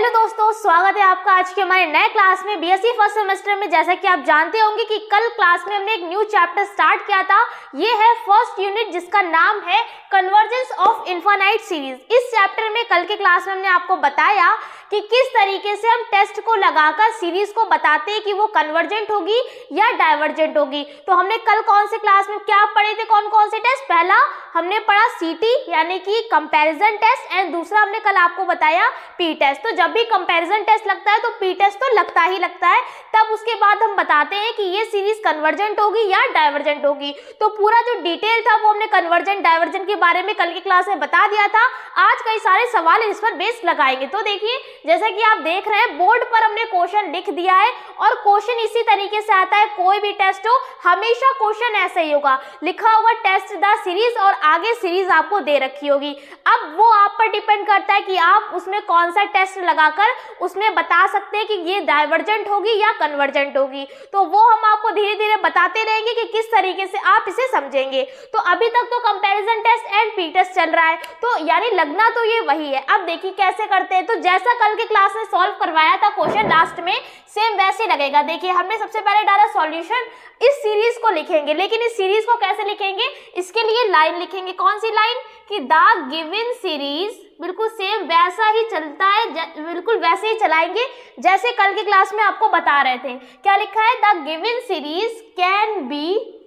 hello दोस्तों स्वागत है आपका आज के हमारे नए क्लास में बीएससी फर्स्ट सेमेस्टर में जैसा कि आप जानते होंगे कि कल क्लास में हमने एक न्यू चैप्टर स्टार्ट किया था ये है फर्स्ट यूनिट जिसका नाम है कन्वर्जेंस ऑफ इन्फानाइट सीरीज इस चैप्टर में कल के क्लास में हमने आपको बताया कि किस तरीके से हम टेस्ट को लगाकर सीरीज को बताते हैं कि वो कन्वर्जेंट होगी या डाइवर्जेंट होगी तो हमने कल कौन से क्लास में क्या पढ़े थे कौन कौन से टेस्ट पहला हमने पढ़ा सीटी यानी कि कंपैरिजन टेस्ट एंड दूसरा हमने कल आपको बताया पी टेस्ट तो जब भी कंपैरिजन टेस्ट लगता है तो पी टेस्ट तो लगता ही लगता है तब उसके बाद हम बताते हैं कि ये सीरीज कन्वर्जेंट होगी या डाइवर्जेंट होगी तो पूरा जो डिटेल था वो हमने कन्वर्जेंट डाइवर्जेंट के बारे में कल की क्लास में बता दिया था आज कई सारे सवाल इस पर बेस लगाएंगे तो देखिए जैसा कि आप देख रहे हैं बोर्ड पर हमने क्वेश्चन लिख दिया है और क्वेश्चन इसी तरीके से आता है कोई भी टेस्ट हो हमेशा क्वेश्चन ऐसे ही होगा लिखा हुआ टेस्ट द सीरीज और आगे सीरीज आपको दे रखी होगी अब वो आप पर डिपेंड करता है कि आप उसमें कौन सा टेस्ट लगाकर उसमें बता सकते हैं कि ये डाइवर्जेंट होगी या कन्वर्जेंट होगी तो वो हम आपको धीरे धीरे बताते रहेंगे कि किस तरीके से आप इसे समझेंगे तो अभी तक तो comparison test and P test चल रहा है तो यानी लगना तो ये वही है अब देखिए कैसे करते हैं तो जैसा कल के क्लास में सॉल्व करवाया था क्वेश्चन लास्ट में सेम वैसे लगेगा देखिए हमने सबसे पहले डाला सॉल्यूशन इस सीरीज को लिखेंगे लेकिन इस सीरीज को कैसे लिखेंगे इसके लिए लाइन लिखेंगे कौन सी लाइन कि द गिवन सीरीज बिल्कुल सेम वैसा ही चलता है बिल्कुल वैसे ही चलाएंगे जैसे कल की क्लास में आपको बता रहे थे क्या लिखा है the given series can be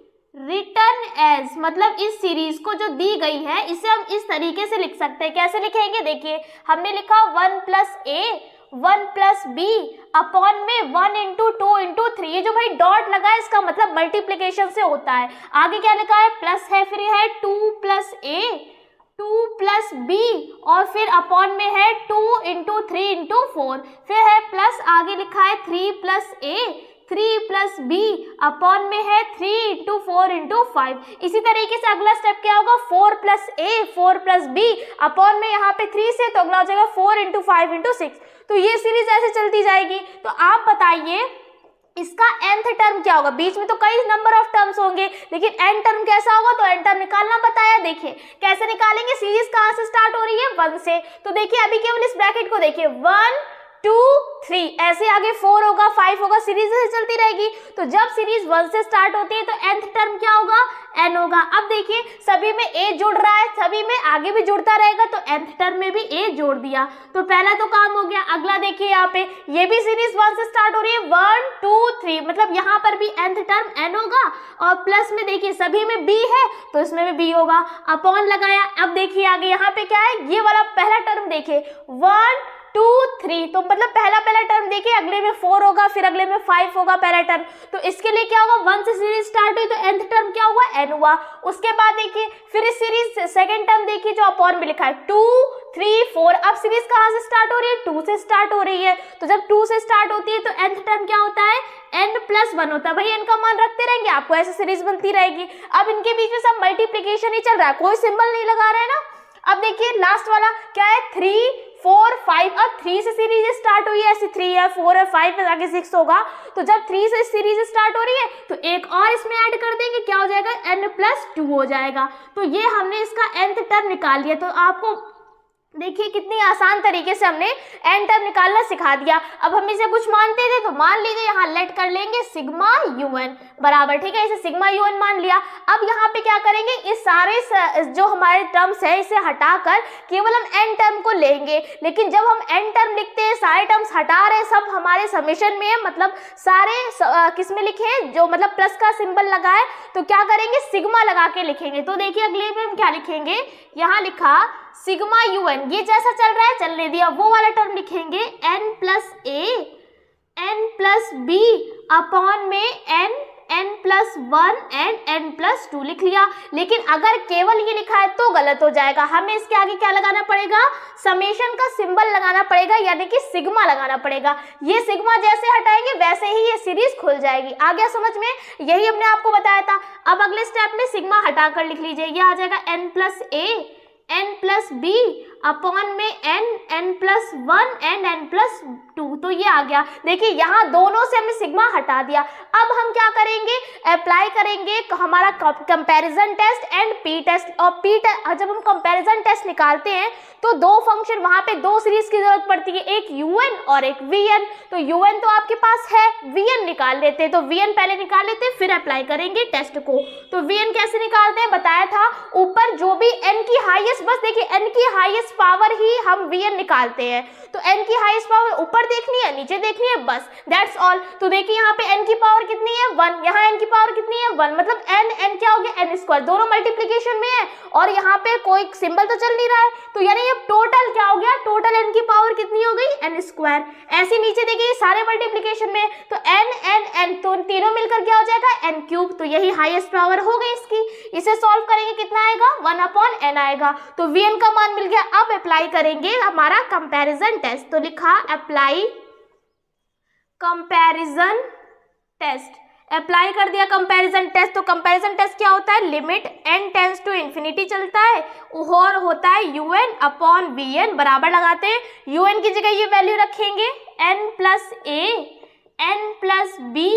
written as मतलब इस सीरीज को जो दी गई है इसे हम इस तरीके से लिख सकते हैं कैसे लिखेंगे देखिए हमने लिखा one plus A one plus B upon में one into two into three ये जो भाई डॉट लगा है इसका मतलब मल्टीप्लीकेशन से होता है आगे क्या लिखा है प्लस है फिर है two plus A two plus B और फिर अपॉन में है two into three into four फिर है प्लस आगे लिखा है three plus A three plus B upon में है three into four into five इसी तरीके से अगला स्टेप क्या होगा four plus A four plus B upon में यहाँ पे थ्री से तो अगला हो जाएगा four into five into six तो ये सीरीज ऐसे चलती जाएगी तो आप बताइए इसका एंथ टर्म क्या होगा बीच में तो कई नंबर ऑफ टर्म्स होंगे लेकिन एन टर्म कैसा होगा तो एन टर्म निकालना बताया देखिए कैसे निकालेंगे सीरीज कहाँ से स्टार्ट हो रही है वन से तो देखिए अभी केवल इस ब्रैकेट को देखिए वन टू थ्री ऐसे आगे फोर होगा फाइव होगा सीरीज ऐसे चलती रहेगी तो जब सीरीज वन से स्टार्ट होती है तो एंथ टर्म क्या होगा एन होगा अब देखिए सभी में ए जुड़ रहा है सभी में आगे भी जुड़ता रहेगा तो एंथ टर्म में भी ए जोड़ दिया तो पहला तो काम हो गया अगला देखिए यहाँ पे ये भी सीरीज वन से स्टार्ट हो रही है वन टू थ्री मतलब यहाँ पर भी एंथ टर्म एन होगा और प्लस में देखिए सभी में बी है तो इसमें भी बी होगा अपॉन लगाया अब देखिए आगे यहाँ पे क्या है ये वाला पहला टर्म देखिए वन टू थ्री तो मतलब पहला पहला टर्म देखिए अगले में फोर होगा फिर अगले में फाइव होगा पहला टर्म तो इसके लिए क्या होगा वन से सीरीज स्टार्ट हुई तो एंथ टर्म क्या हुआ एन हुआ उसके बाद देखिए फिर इस सीरीज सेकेंड टर्म देखिए जो अपॉन में लिखा है टू थ्री फोर अब सीरीज कहाँ से स्टार्ट हो रही है टू से स्टार्ट हो रही है तो जब टू से स्टार्ट होती है तो एंथ टर्म क्या होता है एन प्लस वन होता है वही इनका मान रखते रहेंगे आपको ऐसे सीरीज बनती रहेगी अब इनके बीच में सब मल्टीप्लीकेशन ही चल रहा है कोई सिंबल नहीं लगा रहा है ना अब देखिए लास्ट वाला क्या है थ्री फोर फाइव अब थ्री से सीरीज स्टार्ट हुई है ऐसे थ्री है फोर है फाइव है आगे सिक्स होगा तो जब थ्री से सीरीज स्टार्ट हो रही है तो एक और इसमें ऐड कर देंगे क्या हो जाएगा एन प्लस टू हो जाएगा तो ये हमने इसका एंथ टर्म निकाल लिया तो आपको देखिए कितनी आसान तरीके से हमने एन टर्म निकालना सिखा दिया अब हम इसे कुछ मानते थे तो मान लीजिए यहाँ लेट कर लेंगे सिग्मा यूएन बराबर ठीक है इसे सिग्मा यूएन मान लिया अब यहाँ पे क्या करेंगे इस सारे जो हमारे टर्म्स हैं इसे हटाकर केवल हम एन टर्म को लेंगे लेकिन जब हम एन टर्म लिखते हैं सारे टर्म्स हटा रहे सब हमारे समीशन में है मतलब सारे किस में लिखे हैं जो मतलब प्लस का सिंबल लगा है तो क्या करेंगे सिग्मा लगा के लिखेंगे तो देखिए अगले में हम क्या लिखेंगे यहाँ लिखा सिग्मा यू एन ये जैसा चल रहा है चलने दिया वो वाला टर्म लिखेंगे N plus A N plus B upon में N N plus one and N plus two लिख लिया लेकिन अगर केवल ये लिखा है तो गलत हो जाएगा हमें इसके आगे क्या लगाना पड़ेगा समेशन का सिंबल लगाना पड़ेगा यानी कि सिग्मा लगाना पड़ेगा ये सिग्मा जैसे हटाएंगे वैसे ही ये सीरीज खुल जाएगी आ गया समझ में यही हमने आपको बताया था अब अगले स्टेप में सिग्मा हटाकर लिख लीजिए यह आ जाएगा N plus A n plus b upon में N N plus one N N plus two तो ये आ गया देखिए यहाँ दोनों से हमें सिग्मा हटा दिया अब हम क्या करेंगे अप्लाई करेंगे हमारा comparison test and P test और पी टेस्ट हाँ, जब हम कंपैरिजन टेस्ट निकालते हैं तो दो फंक्शन वहाँ पे दो सीरीज की जरूरत पड़ती है एक एन और एक एन तो एन तो आपके पास है एन निकाल लेते हैं तो वीएन पहले निकाल लेते हैं फिर अप्लाई करेंगे टेस्ट को तो वीएन कैसे निकालते हैं बताया था ऊपर जो भी एन की हाइएस्ट बस देखिए एन की हाइएस्ट हाइस्ट पावर ही हम वीएन निकालते हैं तो एन की हाइस्ट पावर ऊपर देखनी है नीचे देखनी है बस दैट्स ऑल तो देखिए यहाँ पे एन की पावर कितनी है वन यहाँ एन की पावर कितनी है वन मतलब एन एन क्या हो गया एन स्क्वायर दोनों मल्टीप्लीकेशन में है और यहाँ पे कोई सिंबल तो चल नहीं रहा है तो यानी अब टोटल क्या हो गया टोटल एन की पावर कितनी हो गई एन स्क्वायर ऐसे नीचे देखिए सारे मल्टीप्लीकेशन में तो एन एन एन तो तीनों मिलकर क्या हो जाएगा एन क्यूब तो यही हाइएस्ट पावर हो गई इसकी इसे सॉल्व करेंगे कितना आएगा वन अपॉन एन आएगा तो वी का मान मिल गया अब अब अप्लाई करेंगे हमारा कंपैरिजन टेस्ट तो लिखा अप्लाई कंपैरिजन टेस्ट अप्लाई कर दिया कंपैरिजन टेस्ट तो कंपैरिजन टेस्ट क्या होता है limit N tends to infinity चलता है और होता है you N upon B N बराबर लगाते हैं यू एन की जगह ये वैल्यू रखेंगे N plus A N plus B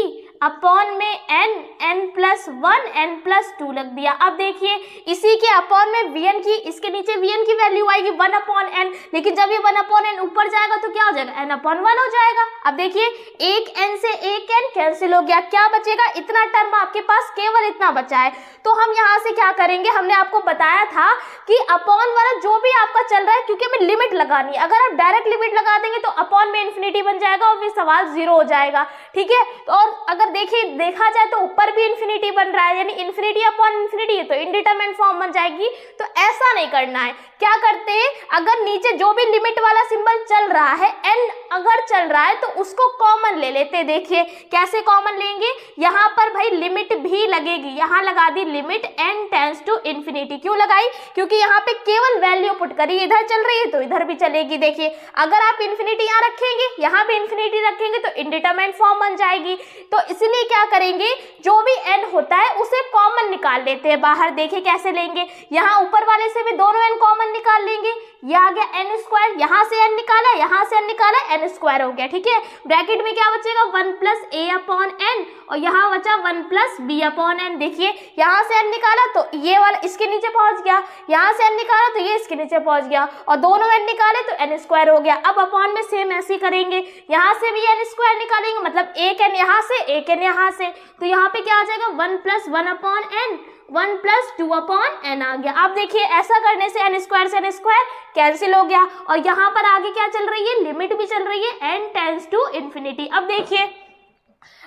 upon में N N plus one N plus two लग दिया अब देखिए इसी के अपॉन में वी एन की इसके नीचे वी एन की वैल्यू आएगी वन अपॉन एन लेकिन जब ये वन अपॉन एन ऊपर जाएगा तो क्या हो जाएगा एन अपॉन वन हो जाएगा अब देखिए एक एन से एक एन कैंसिल हो गया क्या बचेगा इतना टर्म आपके पास केवल इतना बचा है तो हम यहाँ से क्या करेंगे हमने आपको बताया था कि अपॉन वाला जो भी आपका चल रहा है क्योंकि हमें लिमिट लगानी है अगर आप डायरेक्ट लिमिट लगा देंगे तो अपॉन में इन्फिनिटी बन जाएगा और फिर सवाल जीरो हो जाएगा ठीक है और अगर अगर देखिए देखा जाए तो ऊपर भी इन्फिनिटी बन रहा है यानी इन्फिनिटी अपॉन इन्फिनिटी तो इनडिटर्मेंट फॉर्म बन जाएगी तो ऐसा नहीं करना है क्या करते हैं अगर नीचे जो भी लिमिट वाला सिंबल चल रहा है एन अगर चल रहा है तो उसको कॉमन ले लेते देखिए कैसे कॉमन लेंगे यहाँ पर भाई लिमिट भी लगेगी यहाँ लगा दी limit N tends to infinity क्यों लगाई क्योंकि यहाँ पे केवल वैल्यू पुट करी इधर चल रही है तो इधर भी चलेगी देखिए अगर आप इन्फिनिटी यहाँ रखेंगे यहाँ भी इन्फिनिटी रखेंगे तो इनडिटर्मेंट फॉर्म बन जाएगी तो इसलिए क्या करेंगे जो भी एन होता है उसे कॉमन निकाल लेते हैं बाहर देखे कैसे लेंगे यहाँ ऊपर वाले से भी दोनों एन कॉमन निकाल लेंगे ये आ गया एन स्क्वायर यहाँ से एन निकाला यहाँ से एन निकाला एन स्क्वायर हो गया ठीक है ब्रैकेट में क्या बचेगा one plus A upon N और यहाँ बचा one plus B upon N देखिए यहाँ से एन निकाला तो ये वाला इसके नीचे पहुंच गया यहाँ से एन निकाला तो ये इसके नीचे पहुंच गया और दोनों एन निकाले तो एन स्क्वायर हो गया अब अपॉन में सेम ऐसे करेंगे यहाँ से भी एन स्क्वायर निकालेंगे मतलब एक एन यहाँ से एक लेकिन यहाँ से तो यहाँ पे क्या आ जाएगा one plus one upon N one plus two upon N आ गया आप देखिए ऐसा करने से एन स्क्वायर से एन स्क्वायर कैंसिल हो गया और यहाँ पर आगे क्या चल रही है लिमिट भी चल रही है एन टेंस टू इन्फिनिटी अब देखिए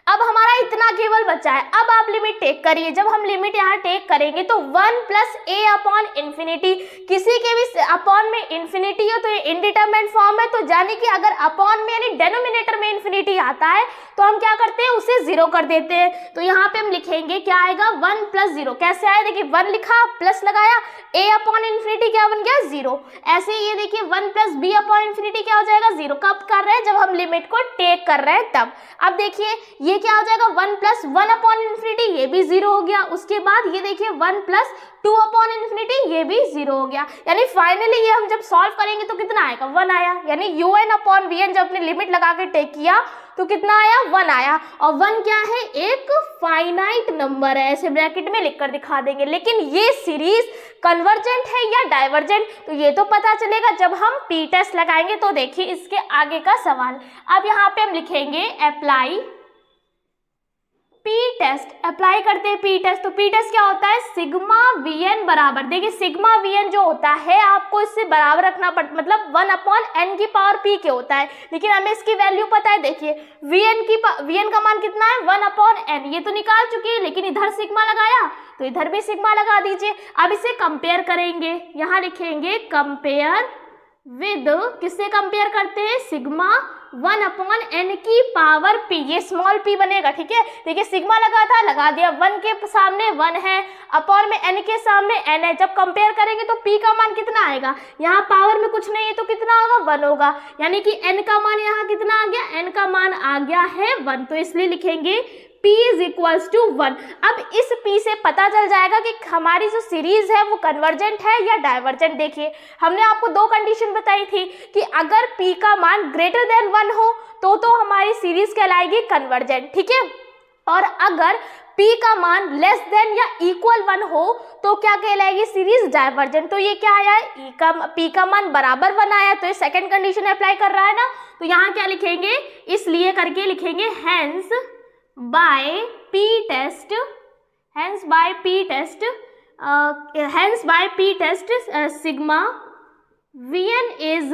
अब हमारा इतना केवल बचा है अब आप लिमिट टेक करिए जब हम लिमिट यहाँ टेक करेंगे तो one plus A upon infinity किसी के भी अपॉन में इन्फिनिटी हो तो ये इनडिटर्मेंट फॉर्म है तो यानी कि अगर अपॉन में यानी डेनोमिनेटर में इन्फिनिटी आता है तो हम क्या करते हैं उसे जीरो कर देते हैं तो यहाँ पे हम लिखेंगे क्या आएगा वन प्लस जीरो कैसे आया देखिए वन लिखा प्लस लगाया ए अपॉन इन्फिनिटी क्या बन गया जीरो ऐसे ये देखिए one plus B upon infinity क्या हो जाएगा जीरो कब कर रहे हैं जब हम लिमिट को टेक कर रहे हैं तब अब देखिए ये क्या हो जाएगा one plus one upon infinity ये भी जीरो हो गया उसके बाद ये देखिए one plus two upon infinity ये भी जीरो हो गया यानी फाइनली ये हम जब सॉल्व करेंगे तो कितना आएगा वन आया यानी U N upon we N जब अपने लिमिट लगा के टेक किया तो कितना आया वन आया और वन क्या है एक फाइनाइट नंबर है ऐसे ब्रैकेट में लिखकर दिखा देंगे लेकिन ये सीरीज कन्वर्जेंट है या डाइवर्जेंट तो ये तो पता चलेगा जब हम पी टेस्ट लगाएंगे तो देखिए इसके आगे का सवाल अब यहाँ पे हम लिखेंगे अप्लाई पी टेस्ट अप्लाई करते हैं पी टेस्ट तो पी टेस्ट क्या होता है सिग्मा वी एन बराबर देखिए सिग्मा वी एन जो होता है आपको इससे बराबर रखना पड़ता मतलब वन अपॉन एन की पावर पी के होता है लेकिन हमें इसकी वैल्यू पता है देखिए वी एन की वी एन का मान कितना है वन अपॉन एन ये तो निकाल चुकी है लेकिन इधर सिग्मा लगाया तो इधर भी सिग्मा लगा दीजिए अब इसे कंपेयर करेंगे यहाँ लिखेंगे कंपेयर विद किससे कंपेयर करते हैं सिग्मा वन अपॉन एन की पावर पी ये स्मॉल पी बनेगा ठीक है देखिए सिग्मा लगा था लगा दिया वन के सामने वन है अपॉन में एन के सामने एन है जब कंपेयर करेंगे तो पी का मान कितना आएगा यहाँ पावर में कुछ नहीं है तो कितना होगा वन होगा यानी कि एन का मान यहाँ कितना आ गया एन का मान आ गया है वन तो इसलिए लिखेंगे p is equals to one अब इस p से पता चल जाएगा कि हमारी जो सीरीज है वो कन्वर्जेंट है या डाइवर्जेंट देखिए हमने आपको दो कंडीशन बताई थी कि अगर p का मान ग्रेटर देन वन हो तो तो हमारी सीरीज कहलाएगी कन्वर्जेंट ठीक है और अगर p का मान लेस देन या इक्वल वन हो तो क्या कहलाएगी सीरीज डाइवर्जेंट तो ये क्या आया है e का p का मान बराबर वन आया तो ये सेकेंड कंडीशन अप्लाई कर रहा है ना तो यहाँ क्या लिखेंगे इसलिए करके लिखेंगे hence by p test hence by p test uh, hence by p test uh, sigma vn is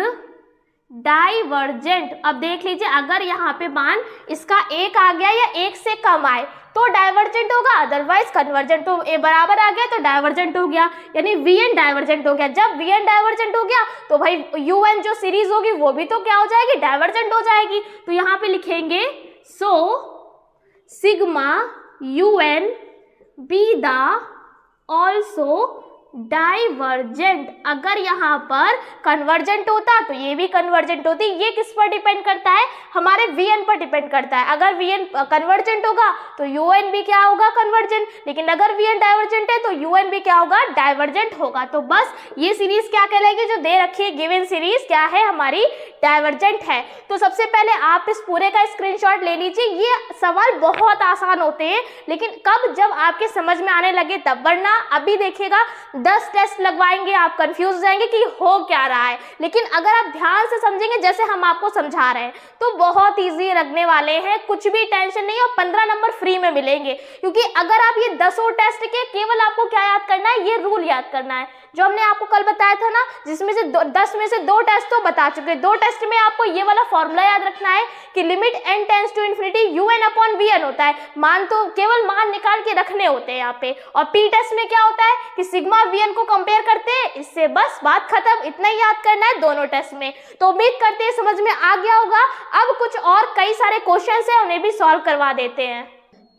divergent अब देख लीजिए अगर यहाँ पे मान इसका एक आ गया या एक से कम आए तो डाइवर्जेंट होगा अदरवाइज कन्वर्जेंट हो ए बराबर आ गया तो डाइवर्जेंट हो गया यानी वी एन डाइवर्जेंट हो गया जब वी एन डाइवर्जेंट हो गया तो भाई यू एन जो सीरीज होगी वो भी तो क्या हो जाएगी डाइवर्जेंट हो जाएगी तो यहाँ पे लिखेंगे so so, sigma un be the also divergent अगर यहाँ पर कन्वर्जेंट होता तो ये भी कन्वर्जेंट होती ये किस पर डिपेंड करता है हमारे वी एन पर डिपेंड करता है अगर वी एन कन्वर्जेंट होगा तो यू एन भी क्या होगा कन्वर्जेंट लेकिन अगर वी एन डाइवर्जेंट है तो यू एन भी क्या होगा डाइवर्जेंट होगा तो बस ये सीरीज क्या कहलाएगी जो दे रखी है गिवन सीरीज क्या है हमारी डाइवर्जेंट है तो सबसे पहले आप इस पूरे का शॉट ले लीजिए ये सवाल बहुत आसान होते हैं लेकिन कब जब आपके समझ में आने लगे तब वरना अभी देखिएगा दस टेस्ट लगवाएंगे आप कंफ्यूज जाएंगे कि हो क्या रहा है लेकिन अगर आप ध्यान से समझेंगे जैसे हम आपको समझा रहे हैं तो बहुत ईजी लगने वाले हैं कुछ भी टेंशन नहीं और पंद्रह नंबर फ्री में मिलेंगे क्योंकि अगर आप ये दसों टेस्ट के केवल आपको क्या याद करना है ये रूल याद करना है जो हमने आपको कल बताया था ना जिसमें से दो, दस में से दो टेस्ट तो बता चुके दो टेस्ट में आपको ये वाला फॉर्मूला याद रखना है कि limit N tends to infinity U N upon we N होता है मान तो केवल मान निकाल के रखने होते हैं यहाँ पे और पी टेस्ट में क्या होता है कि सिग्मा ओवियन को कंपेयर करते हैं इससे बस बात खत्म इतना ही याद करना है दोनों टेस्ट में तो उम्मीद करते हैं समझ में आ गया होगा अब कुछ और कई सारे क्वेश्चन है उन्हें भी सॉल्व करवा देते हैं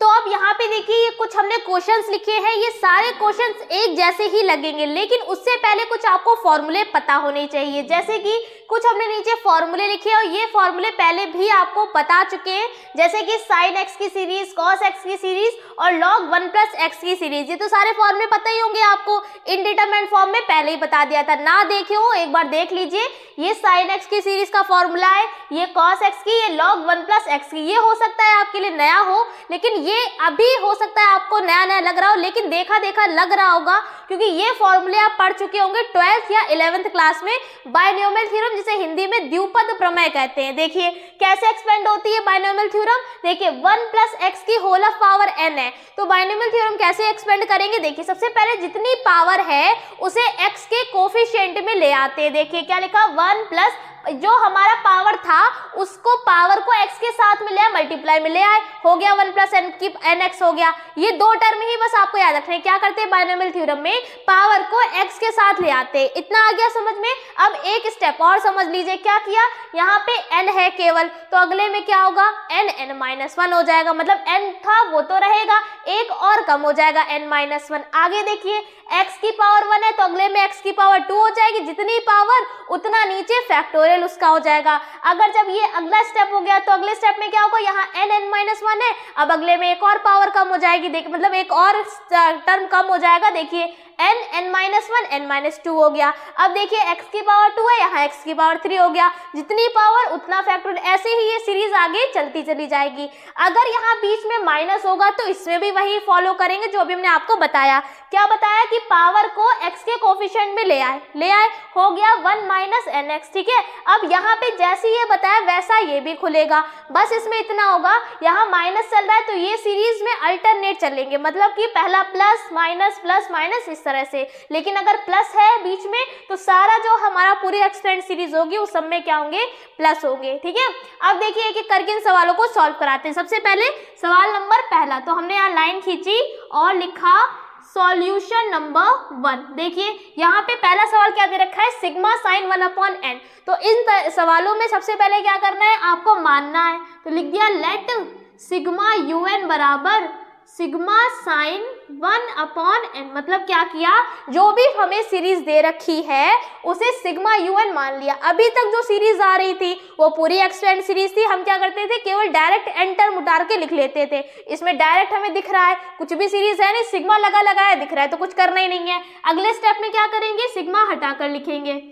तो अब यहाँ पे देखिए ये कुछ हमने क्वेश्चंस लिखे हैं ये सारे क्वेश्चंस एक जैसे ही लगेंगे लेकिन उससे पहले कुछ आपको फॉर्मूले पता होने चाहिए जैसे कि कुछ हमने नीचे फॉर्मूले लिखे और ये फॉर्मूले पहले भी आपको बता चुके हैं जैसे कि साइन एक्स की सीरीज कॉस एक्स की सीरीज और लॉग वन प्लस एक्स की सीरीज ये तो सारे फॉर्मूले पता ही होंगे आपको इनडिटर्मेंट फॉर्म में पहले ही बता दिया था ना देखे हो एक बार देख लीजिए ये साइन एक्स की सीरीज का फॉर्मूला है ये कॉस एक्स की ये लॉग वन प्लस एक्स की ये हो सकता है आपके लिए नया हो लेकिन ये अभी हो सकता है आपको नया नया लग रहा हो लेकिन देखा देखा लग रहा होगा क्योंकि ये फॉर्मूले आप पढ़ चुके होंगे ट्वेल्थ या इलेवेंथ क्लास में बायनियोमल थ्योरम जिसे हिंदी में द्विपद प्रमेय कहते हैं देखिए कैसे एक्सपेंड होती है बाइनोमियल थ्योरम देखिए वन प्लस एक्स की होल ऑफ पावर एन है तो बाइनोमियल थ्योरम कैसे एक्सपेंड करेंगे देखिए सबसे पहले जितनी पावर है उसे एक्स के कोफिशियंट में ले आते हैं देखिए क्या लिखा वन प्लस जो हमारा पावर था उसको पावर को एक्स के साथ मिले है मल्टीप्लाई मिले ले आए हो गया वन प्लस एन की एन एक्स हो गया ये दो टर्म ही बस आपको याद रखना है क्या करते हैं बायनोमियल थ्योरम में पावर को एक्स के साथ ले आते हैं इतना आ गया समझ में अब एक स्टेप और समझ लीजिए क्या किया यहाँ पे एन है केवल तो अगले में क्या होगा एन एन माइनस वन हो जाएगा मतलब एन था वो तो रहेगा एक और कम हो जाएगा एन माइनस वन आगे देखिए एक्स की पावर वन है तो अगले में एक्स की पावर टू हो जाएगी जितनी पावर उतना नीचे फैक्टोरियल उसका हो जाएगा अगर जब ये अगला स्टेप हो गया तो अगले स्टेप में क्या होगा यहाँ एन एन माइनस वन है अब अगले में एक और पावर कम हो जाएगी देख मतलब एक और टर्म कम हो जाएगा देखिए N N minus one N minus two हो गया अब देखिए एक्स की पावर टू है यहाँ एक्स की पावर थ्री हो गया जितनी पावर उतना फैक्टर ऐसे ही ये सीरीज आगे चलती चली जाएगी अगर यहाँ बीच में माइनस होगा तो इसमें भी वही फॉलो करेंगे जो अभी हमने आपको बताया क्या बताया कि पावर को एक्स के कोफिशेंट में ले आए ले आए हो गया वन माइनस एन एक्स ठीक है अब यहाँ पे जैसे ये बताया वैसा ये भी खुलेगा बस इसमें इतना होगा यहाँ माइनस चल रहा है तो ये सीरीज में अल्टरनेट चलेंगे मतलब कि पहला प्लस माइनस प्लस माइनस इस तरह से लेकिन अगर प्लस है बीच में तो सारा जो हमारा पूरी एक्सटेंड सीरीज होगी उस सब में क्या होंगे प्लस होंगे ठीक है अब देखिए एक एक करके इन सवालों को सॉल्व कराते हैं सबसे पहले सवाल नंबर पहला तो हमने यहाँ लाइन खींची और लिखा सॉल्यूशन नंबर वन देखिए यहाँ पे पहला सवाल क्या दे रखा है sigma sine one upon N तो इन सवालों में सबसे पहले क्या करना है आपको मानना है तो लिख दिया लेट सिग्मा यू एन बराबर sigma sine one upon N मतलब क्या किया जो भी हमें सीरीज दे रखी है उसे सिग्मा यू एन मान लिया अभी तक जो सीरीज आ रही थी वो पूरी एक्सपेंड सीरीज थी हम क्या करते थे केवल डायरेक्ट एंटर मुटार के लिख लेते थे इसमें डायरेक्ट हमें दिख रहा है कुछ भी सीरीज है नहीं सिग्मा लगा लगा है दिख रहा है तो कुछ करना ही नहीं है अगले स्टेप में क्या करेंगे सिग्मा हटाकर लिखेंगे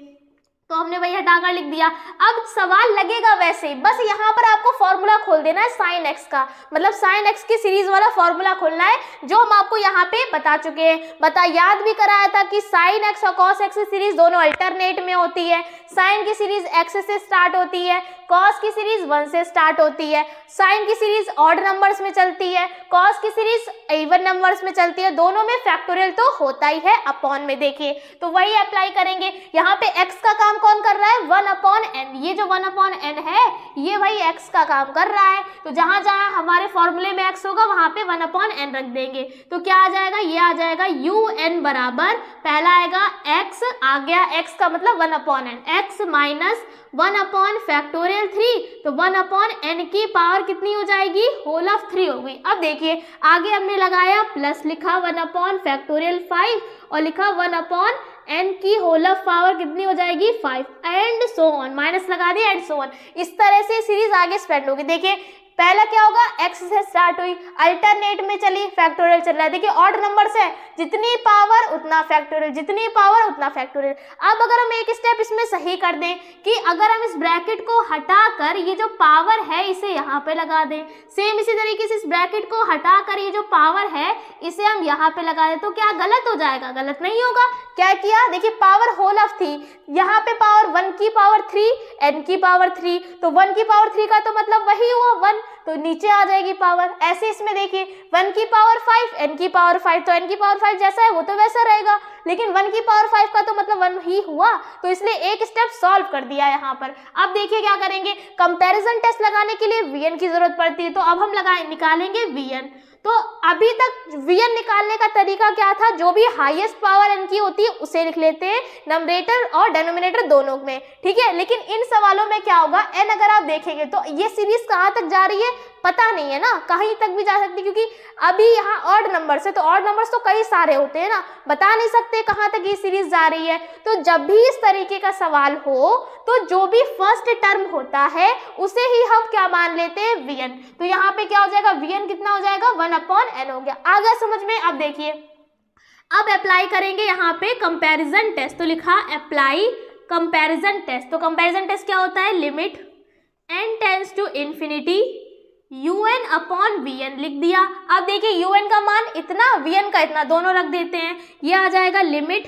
तो हमने भैया हटाकर लिख दिया अब सवाल लगेगा वैसे बस यहाँ पर आपको फॉर्मूला खोल देना है साइन एक्स का मतलब साइन एक्स की सीरीज वाला फॉर्मूला खोलना है जो हम आपको यहाँ पे बता चुके हैं बता याद भी कराया था कि साइन एक्स और कॉस एक्स की सीरीज दोनों अल्टरनेट में होती है साइन की सीरीज एक्स से स्टार्ट होती है कॉस की सीरीज वन से स्टार्ट होती है साइन की सीरीज ऑड नंबर्स में चलती है कॉस की सीरीज इवन नंबर्स में चलती है दोनों में फैक्टोरियल तो होता ही है अपॉन में देखिए तो वही अप्लाई करेंगे यहाँ पे एक्स का काम कौन कर रहा है वन अपॉन एन ये जो वन अपॉन एन है ये भाई एक्स का काम कर रहा है तो जहां जहां हमारे फॉर्मूले में एक्स होगा वहां पे वन अपॉन एन रख देंगे तो क्या आ जाएगा ये आ जाएगा यू एन बराबर पहला आएगा एक्स आ गया एक्स का मतलब one upon N X minus one upon factorial three तो वन अपॉन एन की पावर कितनी हो जाएगी होल ऑफ थ्री हो गई अब देखिए आगे हमने लगाया प्लस लिखा वन अपॉन फैक्टोरियल फाइव और लिखा वन अपॉन एन की होल ऑफ पावर कितनी हो जाएगी five and so on minus लगा दिया एंड सो ऑन इस तरह से सीरीज आगे स्प्रेड होगी देखिए पहला क्या होगा एक्स से स्टार्ट हुई अल्टरनेट में चली फैक्टोरियल चल रहा है देखिए ऑर्डर नंबर से जितनी पावर उतना फैक्टोरियल जितनी पावर उतना फैक्टोरियल अब अगर हम एक स्टेप इसमें सही कर दें कि अगर हम इस ब्रैकेट को हटा कर ये जो पावर है इसे यहाँ पे लगा दें सेम इसी तरीके से इस ब्रैकेट को हटा कर ये जो पावर है इसे हम यहाँ पे लगा दें तो क्या गलत हो जाएगा गलत नहीं होगा क्या किया देखिए पावर होल ऑफ थी यहाँ पे पावर वन की पावर थ्री एन की पावर थ्री तो वन की पावर थ्री का तो मतलब वही हुआ वन तो नीचे आ जाएगी पावर ऐसे इसमें देखिए वन की पावर फाइव एन की पावर फाइव तो एन की पावर फाइव जैसा है वो तो वैसा रहेगा लेकिन वन की पावर फाइव का तो मतलब वन ही हुआ तो इसलिए एक स्टेप सॉल्व कर दिया यहाँ पर अब देखिए क्या करेंगे कंपेरिजन टेस्ट लगाने के लिए वी की जरूरत पड़ती है तो अब हम लगाए निकालेंगे वी तो अभी तक वीएन निकालने का तरीका क्या था जो भी हाईएस्ट पावर एन की होती है उसे लिख लेते हैं नमरेटर और डेनोमिनेटर दोनों में ठीक है लेकिन इन सवालों में क्या होगा एन अगर आप देखेंगे तो ये सीरीज कहाँ तक जा रही है पता नहीं है ना कहीं तक भी जा सकती क्योंकि अभी यहाँ ऑर्ड नंबर है तो ऑर्ड नंबर्स तो कई सारे होते हैं ना बता नहीं सकते कहाँ तक ये सीरीज जा रही है तो जब भी इस तरीके का सवाल हो तो जो भी फर्स्ट टर्म होता है उसे ही हम क्या मान लेते हैं वीएन तो यहाँ पे क्या हो जाएगा वीएन कितना हो जाएगा वन अपॉन एन हो गया आगे समझ में अब देखिए अब अप्लाई करेंगे यहाँ पे कंपैरिजन टेस्ट तो लिखा अप्लाई कंपैरिजन टेस्ट तो कंपैरिजन टेस्ट क्या होता है limit N tends to infinity U N upon we N लिख दिया अब देखिए यूएन का मान इतना वी एन का इतना दोनों रख देते हैं ये आ जाएगा limit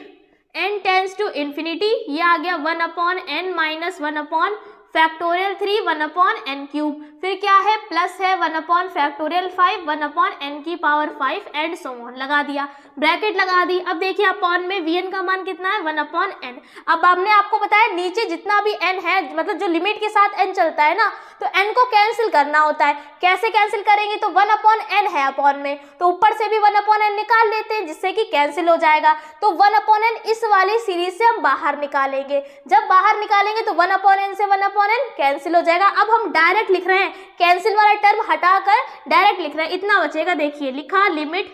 N tends to infinity ये आ गया one upon N minus one upon factorial three one upon N cube फिर क्या है प्लस है one upon factorial five one upon N की power five and so on लगा दिया ब्रैकेट लगा दी अब देखिए अपॉन में वी एन का मान कितना है वन अपॉन एन अब हमने आपको बताया नीचे जितना भी एन है मतलब जो लिमिट के साथ एन चलता है ना तो एन को कैंसिल करना होता है कैसे कैंसिल करेंगे तो वन अपॉन एन है अपॉन में तो ऊपर से भी वन अपॉन एन निकाल लेते हैं जिससे कि कैंसिल हो जाएगा तो वन अपॉन एन इस वाली सीरीज से हम बाहर निकालेंगे जब बाहर निकालेंगे तो वन अपॉन एन से वन अपॉन एन कैंसिल हो जाएगा अब हम डायरेक्ट लिख रहे हैं है कैंसिल वाला टर्म हटाकर डायरेक्ट लिख लिखना है इतना बचेगा देखिए लिखा limit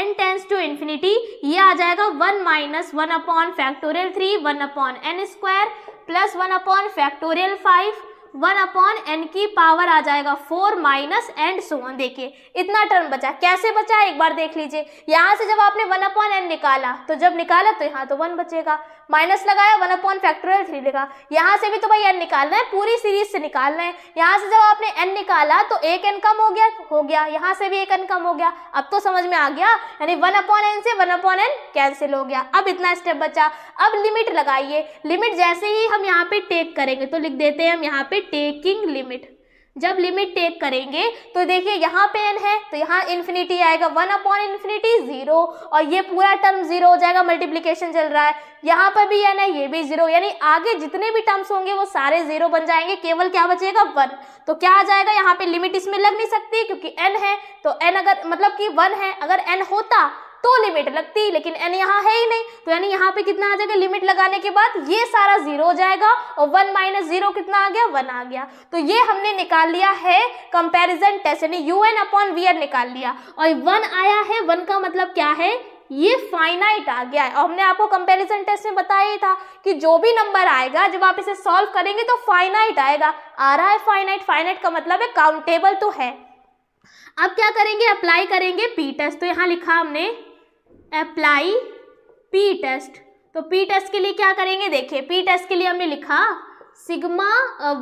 N tends to infinity ये आ जाएगा one minus one upon factorial three one upon N square plus one upon factorial five one upon N की पावर आ जाएगा फोर माइनस एंड सोन देखिए इतना टर्म बचा कैसे बचा एक बार देख लीजिए यहाँ से जब आपने वन अपॉन एन निकाला तो जब निकाला तो यहाँ तो वन बचेगा माइनस लगाया वन अपॉन फैक्टोरियल थ्री लिखा यहाँ से भी तो भाई एन निकालना है पूरी सीरीज से निकालना है यहाँ से जब आपने एन निकाला तो एक एन कम हो गया हो गया यहाँ से भी एक एन कम हो गया अब तो समझ में आ गया यानी वन अपॉन एन से वन अपॉन एन कैंसिल हो गया अब इतना स्टेप बचा अब लिमिट लगाइए लिमिट जैसे ही हम यहाँ पे टेक करेंगे तो लिख देते हैं हम यहाँ पे टेकिंग लिमिट जब लिमिट टेक करेंगे तो देखिए यहाँ पे एन है तो यहाँ इन्फिनिटी आएगा वन अपॉन इन्फिनिटी जीरो और ये पूरा टर्म जीरो हो जाएगा मल्टीप्लीकेशन चल रहा है यहाँ पर भी एन है ये भी जीरो यानी आगे जितने भी टर्म्स होंगे वो सारे जीरो बन जाएंगे केवल क्या बचेगा वन तो क्या आ जाएगा यहाँ पे लिमिट इसमें लग नहीं सकती क्योंकि एन है तो एन अगर मतलब कि वन है अगर एन होता तो लिमिट लगती लेकिन एन यहाँ है ही नहीं तो यानी यहाँ पे कितना आ जाएगा लिमिट लगाने के बाद ये सारा जीरो हो जाएगा और वन माइनस जीरो कितना आ गया वन आ गया तो ये हमने निकाल लिया है कंपेरिजन टेस्ट यानी U N upon we N निकाल लिया और वन आया है वन का मतलब क्या है ये फाइनाइट आ गया है और हमने आपको कंपैरिजन टेस्ट में बताया ही था कि जो भी नंबर आएगा जब आप इसे सॉल्व करेंगे तो फाइनाइट आएगा आ रहा है फाइनाइट फाइनाइट का मतलब है काउंटेबल तो है अब क्या करेंगे अप्लाई करेंगे पी टेस्ट तो यहां लिखा हमने अप्लाई पी टेस्ट तो पी टेस्ट के लिए क्या करेंगे देखिए पी टेस्ट के लिए हमने लिखा sigma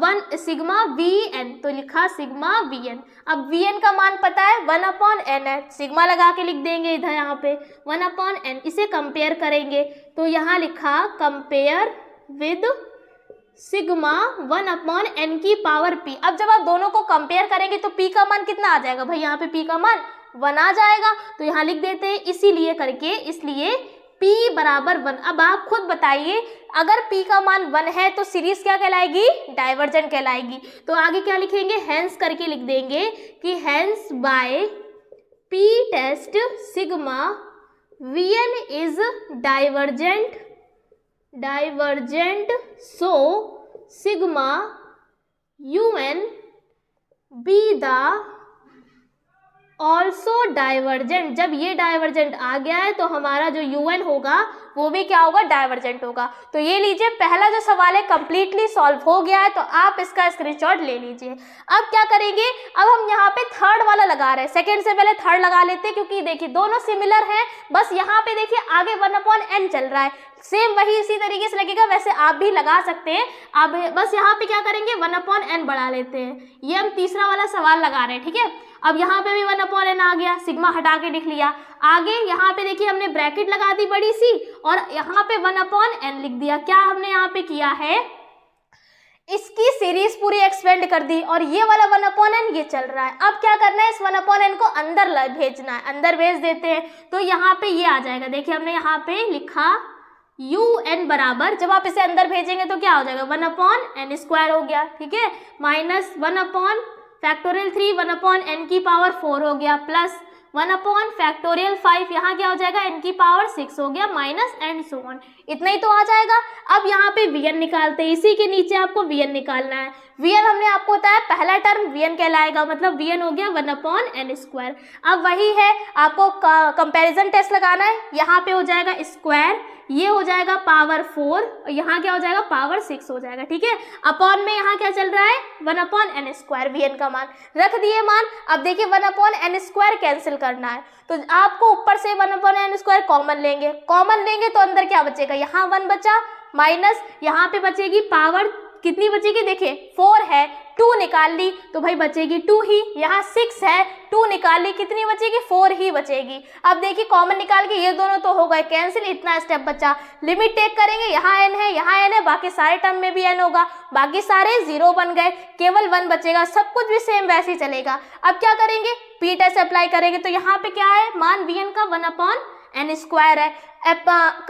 one sigma we N तो लिखा सिग्मा वी एन अब वी एन का मान पता है वन अपॉन एन है सिग्मा लगा के लिख देंगे इधर यहाँ पे वन अपॉन एन इसे कंपेयर करेंगे तो यहाँ लिखा compare with sigma one upon N की पावर पी अब जब आप दोनों को कंपेयर करेंगे तो पी का मान कितना आ जाएगा भाई यहाँ पे पी का मान वन आ जाएगा तो यहाँ लिख देते हैं इसीलिए करके इसलिए p बराबर वन अब आप खुद बताइए अगर p का मान वन है तो सीरीज क्या कहलाएगी डाइवर्जेंट कहलाएगी तो आगे क्या लिखेंगे हैंस करके लिख देंगे कि hence by p test sigma n is divergent divergent so sigma n be the also divergent जब ये डाइवर्जेंट आ गया है तो हमारा जो यू एन होगा वो भी क्या होगा डाइवर्जेंट होगा तो ये लीजिए पहला जो सवाल है कंप्लीटली सॉल्व हो गया है तो आप इसका स्क्रीनशॉट ले लीजिए अब क्या करेंगे अब हम यहाँ पे थर्ड वाला लगा रहे हैं सेकेंड से पहले थर्ड लगा लेते हैं क्योंकि देखिए दोनों सिमिलर हैं बस यहाँ पे देखिए आगे वन अपॉन एन चल रहा है सेम वही इसी तरीके से लगेगा वैसे आप भी लगा सकते हैं आप बस यहाँ पे क्या करेंगे वन अपॉन एन बढ़ा लेते हैं ये हम तीसरा वाला सवाल लगा रहे हैं ठीक है अब यहाँ पे भी वन अपॉन एन आ गया सिग्मा हटा के लिख लिया आगे यहाँ पे देखिए हमने ब्रैकेट लगा दी बड़ी सी और यहाँ पे वन अपॉन एन लिख दिया क्या हमने यहाँ पे किया है इसकी सीरीज पूरी एक्सपेंड कर दी और ये वाला वन अपॉन एन ये चल रहा है अब क्या करना है इस वन अपॉन एन को अंदर भेजना है अंदर भेज देते हैं तो यहाँ पे ये आ जाएगा देखिए हमने यहाँ पे लिखा यू एन बराबर जब आप इसे अंदर भेजेंगे तो क्या हो जाएगा वन अपॉन एन स्क्वायर हो गया ठीक है minus one upon factorial three one upon N की पावर फोर हो गया plus one upon factorial five यहाँ क्या हो जाएगा एन की पावर सिक्स हो गया माइनस एंड सो वन इतना ही तो आ जाएगा अब यहाँ पे वी एन निकालते हैं इसी के नीचे आपको वी एन निकालना है वीएन हमने आपको बताया पहला टर्म वीएन कहलाएगा मतलब वीएन हो गया वन अपॉन एन स्क्वायर अब वही है आपको कंपैरिजन टेस्ट लगाना है यहाँ पे हो जाएगा स्क्वायर ये हो जाएगा पावर फोर यहाँ क्या हो जाएगा पावर सिक्स हो जाएगा ठीक है अपॉन में यहाँ क्या चल रहा है one upon N square v N का मान रख दिए मान अब देखिए one upon N square cancel करना है तो आपको ऊपर से one upon N square common लेंगे कॉमन लेंगे तो अंदर क्या बचेगा यहाँ वन बचा माइनस यहाँ पे बचेगी पावर कितनी बचेगी देखिए फोर है टू निकाल ली तो भाई बचेगी टू ही यहाँ सिक्स है टू निकाल ली कितनी बचेगी फोर ही बचेगी अब देखिए कॉमन निकाल के ये दोनों तो हो गए कैंसिल इतना स्टेप बचा लिमिट टेक करेंगे यहाँ एन है यहाँ एन है बाकी सारे टर्म में भी एन होगा बाकी सारे जीरो बन गए केवल वन बचेगा सब कुछ भी सेम वैसे ही चलेगा अब क्या करेंगे पी टेस्ट अप्लाई करेंगे तो यहाँ पे क्या है मान वी एन का वन अपॉन एन स्क्वायर है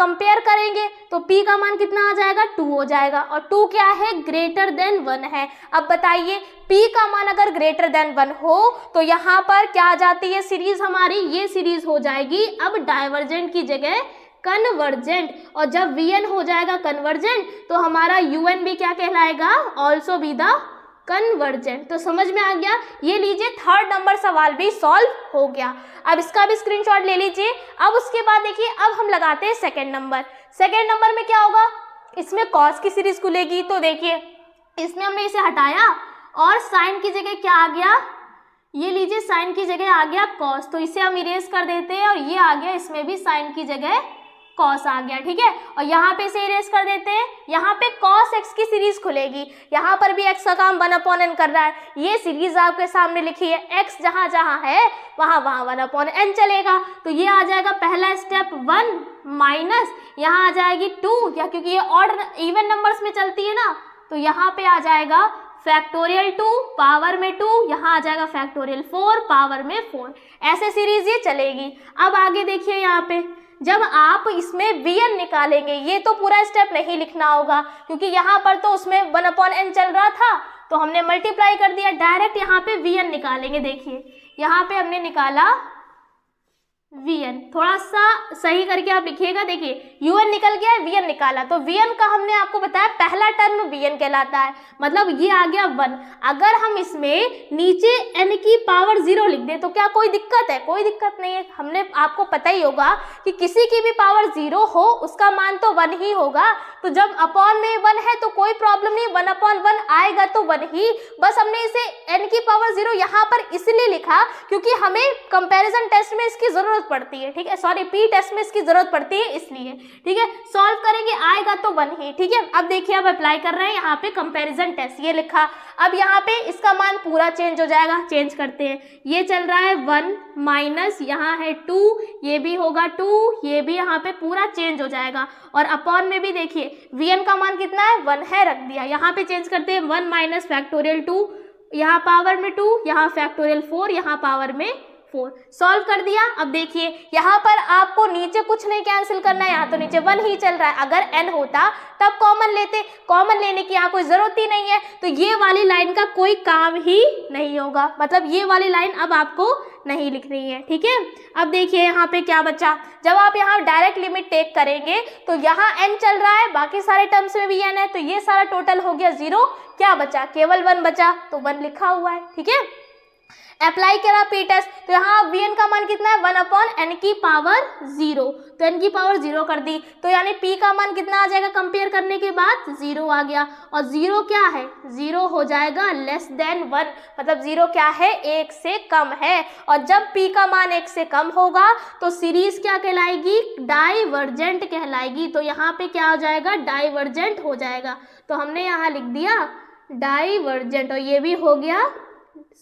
कंपेयर करेंगे तो पी का मान कितना आ जाएगा टू हो जाएगा और टू क्या है ग्रेटर देन वन है अब बताइए पी का मान अगर ग्रेटर देन वन हो तो यहाँ पर क्या आ जाती है सीरीज हमारी ये सीरीज हो जाएगी अब डाइवर्जेंट की जगह कन्वर्जेंट और जब वी हो जाएगा कन्वर्जेंट तो हमारा यू भी क्या कहलाएगा ऑल्सो बी द कन्वर्जेंट तो समझ में आ गया ये लीजिए थर्ड नंबर सवाल भी सॉल्व हो गया अब इसका भी स्क्रीनशॉट ले लीजिए अब उसके बाद देखिए अब हम लगाते हैं सेकेंड नंबर सेकेंड नंबर में क्या होगा इसमें कॉस की सीरीज खुलेगी तो देखिए इसमें हमने इसे हटाया और साइन की जगह क्या आ गया ये लीजिए साइन की जगह आ गया कॉस तो इसे हम इरेज कर देते हैं और ये आ गया इसमें भी साइन की जगह कॉस आ गया ठीक है और यहाँ पे इसे इरेज कर देते हैं यहाँ पे कॉस एक्स की सीरीज खुलेगी यहाँ पर भी एक्स का काम वन अपॉन एन कर रहा है ये सीरीज आपके सामने लिखी है एक्स जहाँ जहाँ है वहाँ वहाँ वन अपॉन एन चलेगा तो ये आ जाएगा पहला स्टेप वन माइनस यहाँ आ जाएगी टू या क्योंकि ये ऑर्डर इवन नंबर्स में चलती है ना तो यहाँ पे आ जाएगा फैक्टोरियल टू पावर में टू यहाँ आ जाएगा फैक्टोरियल फोर पावर में फोर ऐसे सीरीज ये चलेगी अब आगे देखिए यहाँ पे जब आप इसमें वीएन निकालेंगे ये तो पूरा स्टेप नहीं लिखना होगा क्योंकि यहाँ पर तो उसमें वन अपॉन एन चल रहा था तो हमने मल्टीप्लाई कर दिया डायरेक्ट यहाँ पे एन निकालेंगे देखिए यहाँ पे हमने निकाला वीएन थोड़ा सा सही करके आप लिखिएगा देखिए यूएन निकल गया वीएन निकाला तो वीएन का हमने आपको बताया पहला टर्म वीएन कहलाता है मतलब ये आ गया वन अगर हम इसमें नीचे एन की पावर जीरो लिख दें तो क्या कोई दिक्कत है कोई दिक्कत नहीं है हमने आपको पता ही होगा कि किसी की भी पावर जीरो हो उसका मान तो वन ही होगा तो जब अपॉन में वन है तो कोई प्रॉब्लम नहीं वन अपॉन वन आएगा तो वन ही बस हमने इसे एन की पावर जीरो यहाँ पर इसलिए लिखा क्योंकि हमें कंपेरिजन टेस्ट में इसकी जरूरत जरूरत पड़ती है ठीक है सॉरी पी टेस्ट में इसकी जरूरत पड़ती है इसलिए ठीक है सॉल्व करेंगे आएगा तो वन ही ठीक है अब देखिए अब अप्लाई कर रहे हैं यहाँ पे कंपेरिजन टेस्ट ये लिखा अब यहाँ पे इसका मान पूरा चेंज हो जाएगा चेंज करते हैं ये चल रहा है वन माइनस यहाँ है टू ये भी होगा टू ये भी यहाँ पे पूरा चेंज हो जाएगा और अपॉन में भी देखिए वी का मान कितना है वन है रख दिया यहाँ पे चेंज करते हैं वन माइनस फैक्टोरियल टू यहाँ पावर में टू यहाँ फैक्टोरियल फोर यहाँ पावर में फोर सॉल्व कर दिया अब देखिए यहाँ पर आपको नीचे कुछ नहीं कैंसिल करना है यहाँ तो नीचे वन ही चल रहा है अगर एन होता तब कॉमन लेते कॉमन लेने की यहाँ कोई ज़रूरत ही नहीं है तो ये वाली लाइन का कोई काम ही नहीं होगा मतलब ये वाली लाइन अब आपको नहीं लिख रही है ठीक है अब देखिए यहाँ पे क्या बचा जब आप यहाँ डायरेक्ट लिमिट टेक करेंगे तो यहाँ एन चल रहा है बाकी सारे टर्म्स में भी एन है तो ये सारा टोटल हो गया जीरो क्या बचा केवल वन बचा तो वन लिखा हुआ है ठीक है अप्लाई करा पी टेस्ट तो यहाँ वी एन का मान कितना है वन अपॉन एन की पावर जीरो तो एन की पावर जीरो कर दी तो यानी पी का मान कितना आ जाएगा कंपेयर करने के बाद जीरो आ गया और जीरो क्या है जीरो हो जाएगा लेस देन वन मतलब जीरो क्या है एक से कम है और जब पी का मान एक से कम होगा तो सीरीज क्या कहलाएगी डाइवर्जेंट कहलाएगी तो यहाँ पे क्या हो जाएगा डाइवर्जेंट हो जाएगा तो हमने यहाँ लिख दिया डाइवर्जेंट और ये भी हो गया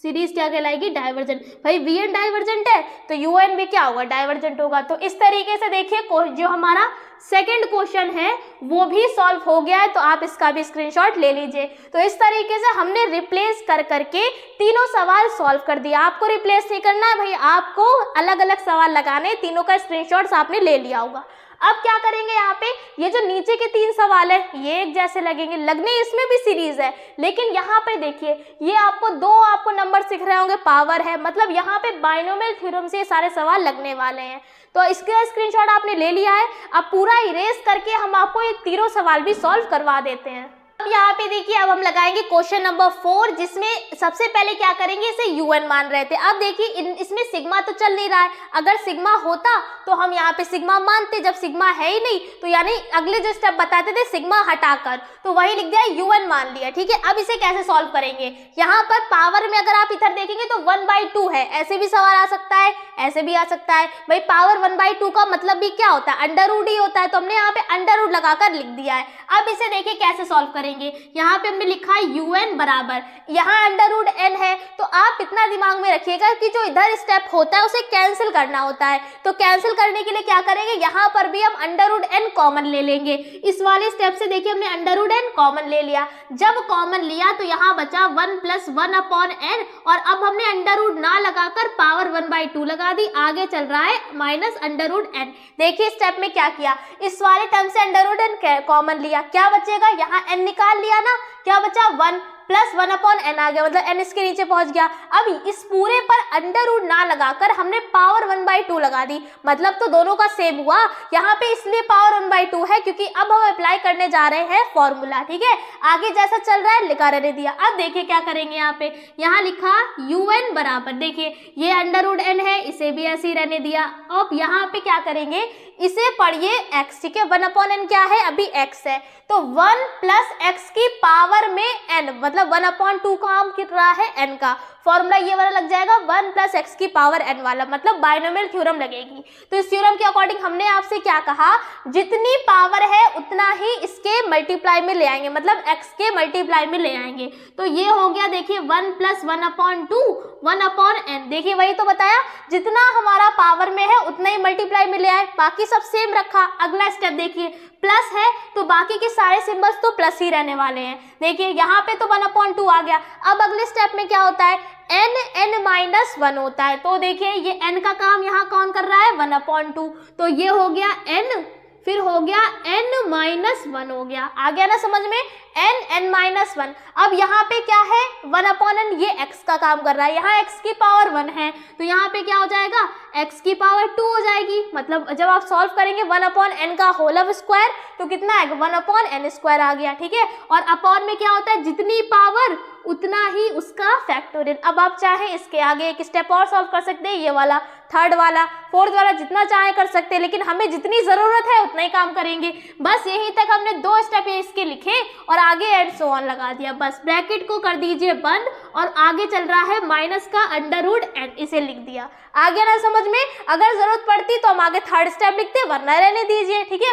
सीरीज क्या कहलाएगी डाइवर्जेंट भाई वी एन डाइवर्जेंट है तो यू एन भी क्या होगा डाइवर्जेंट होगा तो इस तरीके से देखिए जो हमारा सेकेंड क्वेश्चन है वो भी सॉल्व हो गया है तो आप इसका भी स्क्रीनशॉट ले लीजिए तो इस तरीके से हमने रिप्लेस कर करके तीनों सवाल सॉल्व कर दिया आपको रिप्लेस नहीं करना है भाई आपको अलग अलग सवाल लगाने तीनों का स्क्रीनशॉट्स आपने ले लिया होगा अब क्या करेंगे यहाँ पे ये जो नीचे के तीन सवाल है ये एक जैसे लगेंगे लगने इसमें भी सीरीज है लेकिन यहाँ पे देखिए ये आपको दो आपको नंबर सीख रहे होंगे पावर है मतलब यहाँ पे बाइनोमियल थ्योरम से ये सारे सवाल लगने वाले हैं तो इसका स्क्रीनशॉट आपने ले लिया है अब पूरा इरेज करके हम आपको ये तीनों सवाल भी सॉल्व करवा देते हैं अब यहाँ पे देखिए अब हम लगाएंगे क्वेश्चन नंबर फोर जिसमें सबसे पहले क्या करेंगे इसे यूएन मान रहे थे अब देखिए इसमें सिग्मा तो चल नहीं रहा है अगर सिग्मा होता तो हम यहाँ पे सिग्मा मानते जब सिग्मा है ही नहीं तो यानी अगले जो स्टेप बताते थे सिग्मा हटाकर तो वही लिख दिया यूएन मान लिया ठीक है अब इसे कैसे सॉल्व करेंगे यहाँ पर पावर में अगर आप इधर देखेंगे तो वन बाई टू है ऐसे भी सवाल आ सकता है ऐसे भी आ सकता है भाई पावर वन बाई टू का मतलब भी क्या होता है अंडर ही होता है तो हमने यहाँ पे अंडर लगाकर लिख दिया है अब इसे देखिए कैसे सॉल्व करेंगे करेंगे यहाँ पे हमने लिखा है यू एन बराबर यहाँ अंडर रूट एन है तो आप इतना दिमाग में रखिएगा कि जो इधर स्टेप होता है उसे कैंसिल करना होता है तो कैंसिल करने के लिए क्या करेंगे यहाँ पर भी हम अंडर रूट एन कॉमन ले लेंगे इस वाले स्टेप से देखिए हमने अंडर रूट एन कॉमन ले लिया जब कॉमन लिया तो यहाँ बचा one plus one upon N और अब हमने अंडर रूट ना लगाकर पावर वन बाई टू लगा दी आगे चल रहा है माइनस अंडर रूट एन देखिए स्टेप में क्या किया इस वाले टर्म से अंडर रूट एन कॉमन लिया क्या बचेगा यहाँ एन निकल निकाल लिया ना क्या बचा one plus one upon N आ गया मतलब एन इसके नीचे पहुंच गया अभी इस पूरे पर अंडर रूट ना लगाकर हमने पावर वन बाई टू लगा दी मतलब तो दोनों का सेम हुआ यहाँ पे इसलिए पावर वन बाई टू है क्योंकि अब हम अप्लाई करने जा रहे हैं फॉर्मूला ठीक है आगे जैसा चल रहा है लिखा रहने दिया अब देखिए क्या करेंगे यहाँ पे यहाँ लिखा यू एन बराबर देखिए ये अंडर रूट एन है इसे भी ऐसे ही रहने दिया अब यहाँ पे क्या करेंगे इसे पढ़िए x ठीक है वन अपॉन एन क्या है अभी x है तो वन प्लस एक्स की पावर में n मतलब वन अपॉन टू का हम कितना है n का फॉर्मूला ये वाला लग जाएगा वन प्लस एक्स की पावर एन वाला मतलब बाइनोमियल थ्योरम लगेगी तो इस थ्योरम के अकॉर्डिंग हमने आपसे क्या कहा जितनी पावर है उतना ही इसके मल्टीप्लाई में ले आएंगे मतलब एक्स के मल्टीप्लाई में ले आएंगे तो ये हो गया देखिए one plus one upon two one upon N देखिए वही तो बताया जितना हमारा पावर में है उतना ही मल्टीप्लाई में ले आए बाकी सब सेम रखा अगला स्टेप देखिए प्लस है तो बाकी के सारे सिंबल्स तो प्लस ही रहने वाले हैं देखिए यहाँ पे तो वन अपॉइंट टू आ गया अब अगले स्टेप में क्या होता है एन एन माइनस वन होता है तो देखिए ये एन का काम यहाँ कौन कर रहा है वन अपॉइंट टू तो ये हो गया एन फिर हो गया एन माइनस वन हो गया आ गया ना समझ में एन एन माइनस वन अब यहाँ पे क्या है वन अपॉन एन ये एक्स का काम कर रहा है यहाँ एक्स की पावर वन है तो यहाँ पे क्या हो जाएगा एक्स की पावर टू हो जाएगी मतलब जब आप सॉल्व करेंगे वन अपॉन एन का होल ऑफ स्क्वायर तो कितना आएगा वन अपॉन एन स्क्वायर आ गया ठीक है और अपॉन में क्या होता है जितनी पावर उतना ही उसका फैक्टोरियल अब आप चाहे इसके आगे एक स्टेप और सॉल्व कर सकते हैं ये वाला थर्ड वाला फोर्थ वाला जितना चाहे कर सकते हैं लेकिन हमें जितनी ज़रूरत है उतना ही काम करेंगे बस यहीं तक हमने दो स्टेप इसके लिखे और आगे एंड सो ऑन लगा दिया बस ब्रैकेट को कर दीजिए बंद और आगे चल रहा है माइनस का अंडर रूड एंड इसे लिख दिया आगे ना समझ में अगर जरूरत पड़ती तो हम आगे थर्ड स्टेप लिखते वरना रहने दीजिए ठीक है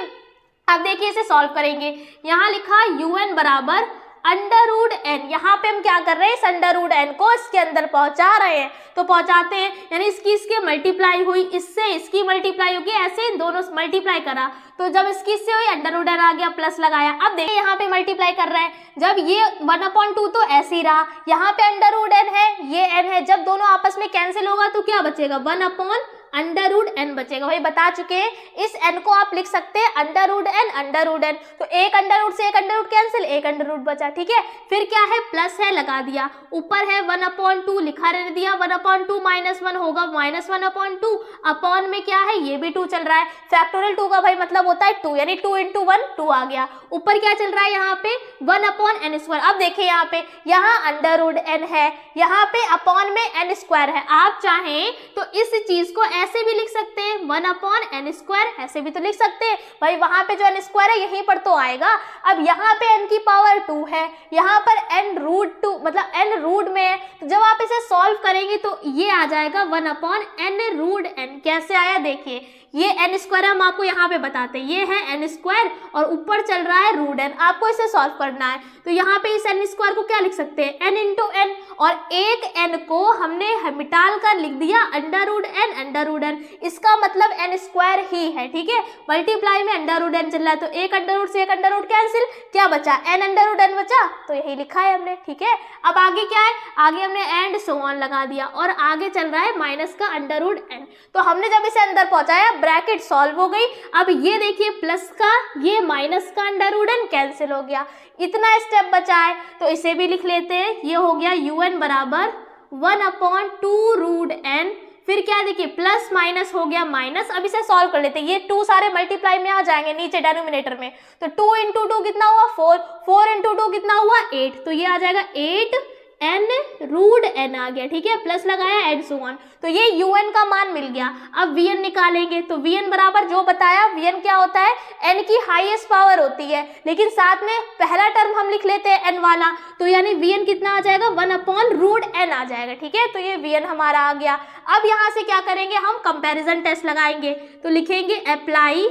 अब देखिए इसे सॉल्व करेंगे यहाँ लिखा यू एन बराबर अंडरवुड एन यहाँ पे हम क्या कर रहे हैं इस अंडरवुड एन को इसके अंदर पहुंचा रहे हैं तो पहुंचाते हैं यानी इसकी इसके मल्टीप्लाई हुई इससे इसकी मल्टीप्लाई होगी ऐसे इन दोनों मल्टीप्लाई करा तो जब इसकी इससे हुई अंडरवुड एन आ गया प्लस लगाया अब देखिए यहाँ पे मल्टीप्लाई कर रहे हैं जब ये वन अपॉइंट टू तो ऐसे ही रहा यहाँ पे अंडरवुड एन है ये एन है जब दोनों आपस में कैंसिल होगा तो क्या बचेगा one upon under root n बचेगा भाई बता चुके हैं इस एन को आप लिख सकते हैं under root N under root N तो एक अंडर उड से एक अंडर उड कैंसिल एक अंडर उड बचा ठीक है फिर क्या है प्लस है लगा दिया ऊपर है वन अपॉन टू लिखा रहने दिया one upon two minus one होगा minus one upon two upon में क्या है ये भी टू चल रहा है फैक्टोरियल टू का भाई मतलब होता है टू यानी टू इंटू वन टू आ गया ऊपर क्या चल रहा है यहाँ पे वन अपॉन एन स्क्वायर अब देखे यहाँ पे यहाँ अंडर उड एन है यहाँ पे अपॉन में एन स्क्वायर है आप चाहें तो इस चीज को ऐसे भी लिख सकते हैं वन अपॉन एन स्क्वायर ऐसे भी तो लिख सकते हैं भाई वहां पे जो एन स्क्वायर है यहीं पर तो आएगा अब यहाँ पे एन की पावर टू है यहाँ पर एन रूट टू मतलब एन रूट में है तो जब आप इसे सॉल्व करेंगे तो ये आ जाएगा one upon n root n कैसे आया देखिए ये एन स्क्वायर हम आपको यहाँ पे बताते हैं ये है एन स्क्वायर और ऊपर चल रहा है रूट एन आपको इसे सॉल्व करना है तो यहाँ पे इस एन स्क्वायर को क्या लिख सकते हैं एन इंटू एन और एक एन को हमने मिटाल कर लिख दिया under root n under root n इसका मतलब एन स्क्वायर ही है ठीक है मल्टीप्लाई में अंडर रूड एन चल रहा है तो एक अंडर रूड से एक अंडर रूड कैंसिल क्या बचा एन अंडर रूड एन बचा तो यही लिखा है हमने ठीक है अब आगे क्या है आगे हमने एंड सो ऑन लगा दिया और आगे चल रहा है माइनस का अंडर रूड एन तो हमने जब इसे अंदर पहुंचाया ब्रैकेट सॉल्व हो गई अब ये देखिए प्लस का ये माइनस का अंडर उडन कैंसिल हो गया इतना स्टेप बचा है तो इसे भी लिख लेते हैं ये हो गया यू एन बराबर one upon two root n फिर क्या देखिए प्लस माइनस हो गया माइनस अब इसे सॉल्व कर लेते हैं ये टू सारे मल्टीप्लाई में आ जाएंगे नीचे डेनोमिनेटर में तो टू इंटू टू कितना हुआ फोर फोर इंटू टू कितना हुआ एट तो ये आ जाएगा एट एन रूड एन आ गया ठीक है प्लस लगाया एंड सो वन तो ये यू एन का मान मिल गया अब वी एन निकालेंगे तो वी एन बराबर जो बताया वी एन क्या होता है एन की हाईएस्ट पावर होती है लेकिन साथ में पहला टर्म हम लिख लेते हैं एन वाला तो यानी वी एन कितना आ जाएगा वन अपॉन रूड एन आ जाएगा ठीक है तो ये वी एन हमारा आ गया अब यहाँ से क्या करेंगे हम कंपेरिजन टेस्ट लगाएंगे तो लिखेंगे अप्लाई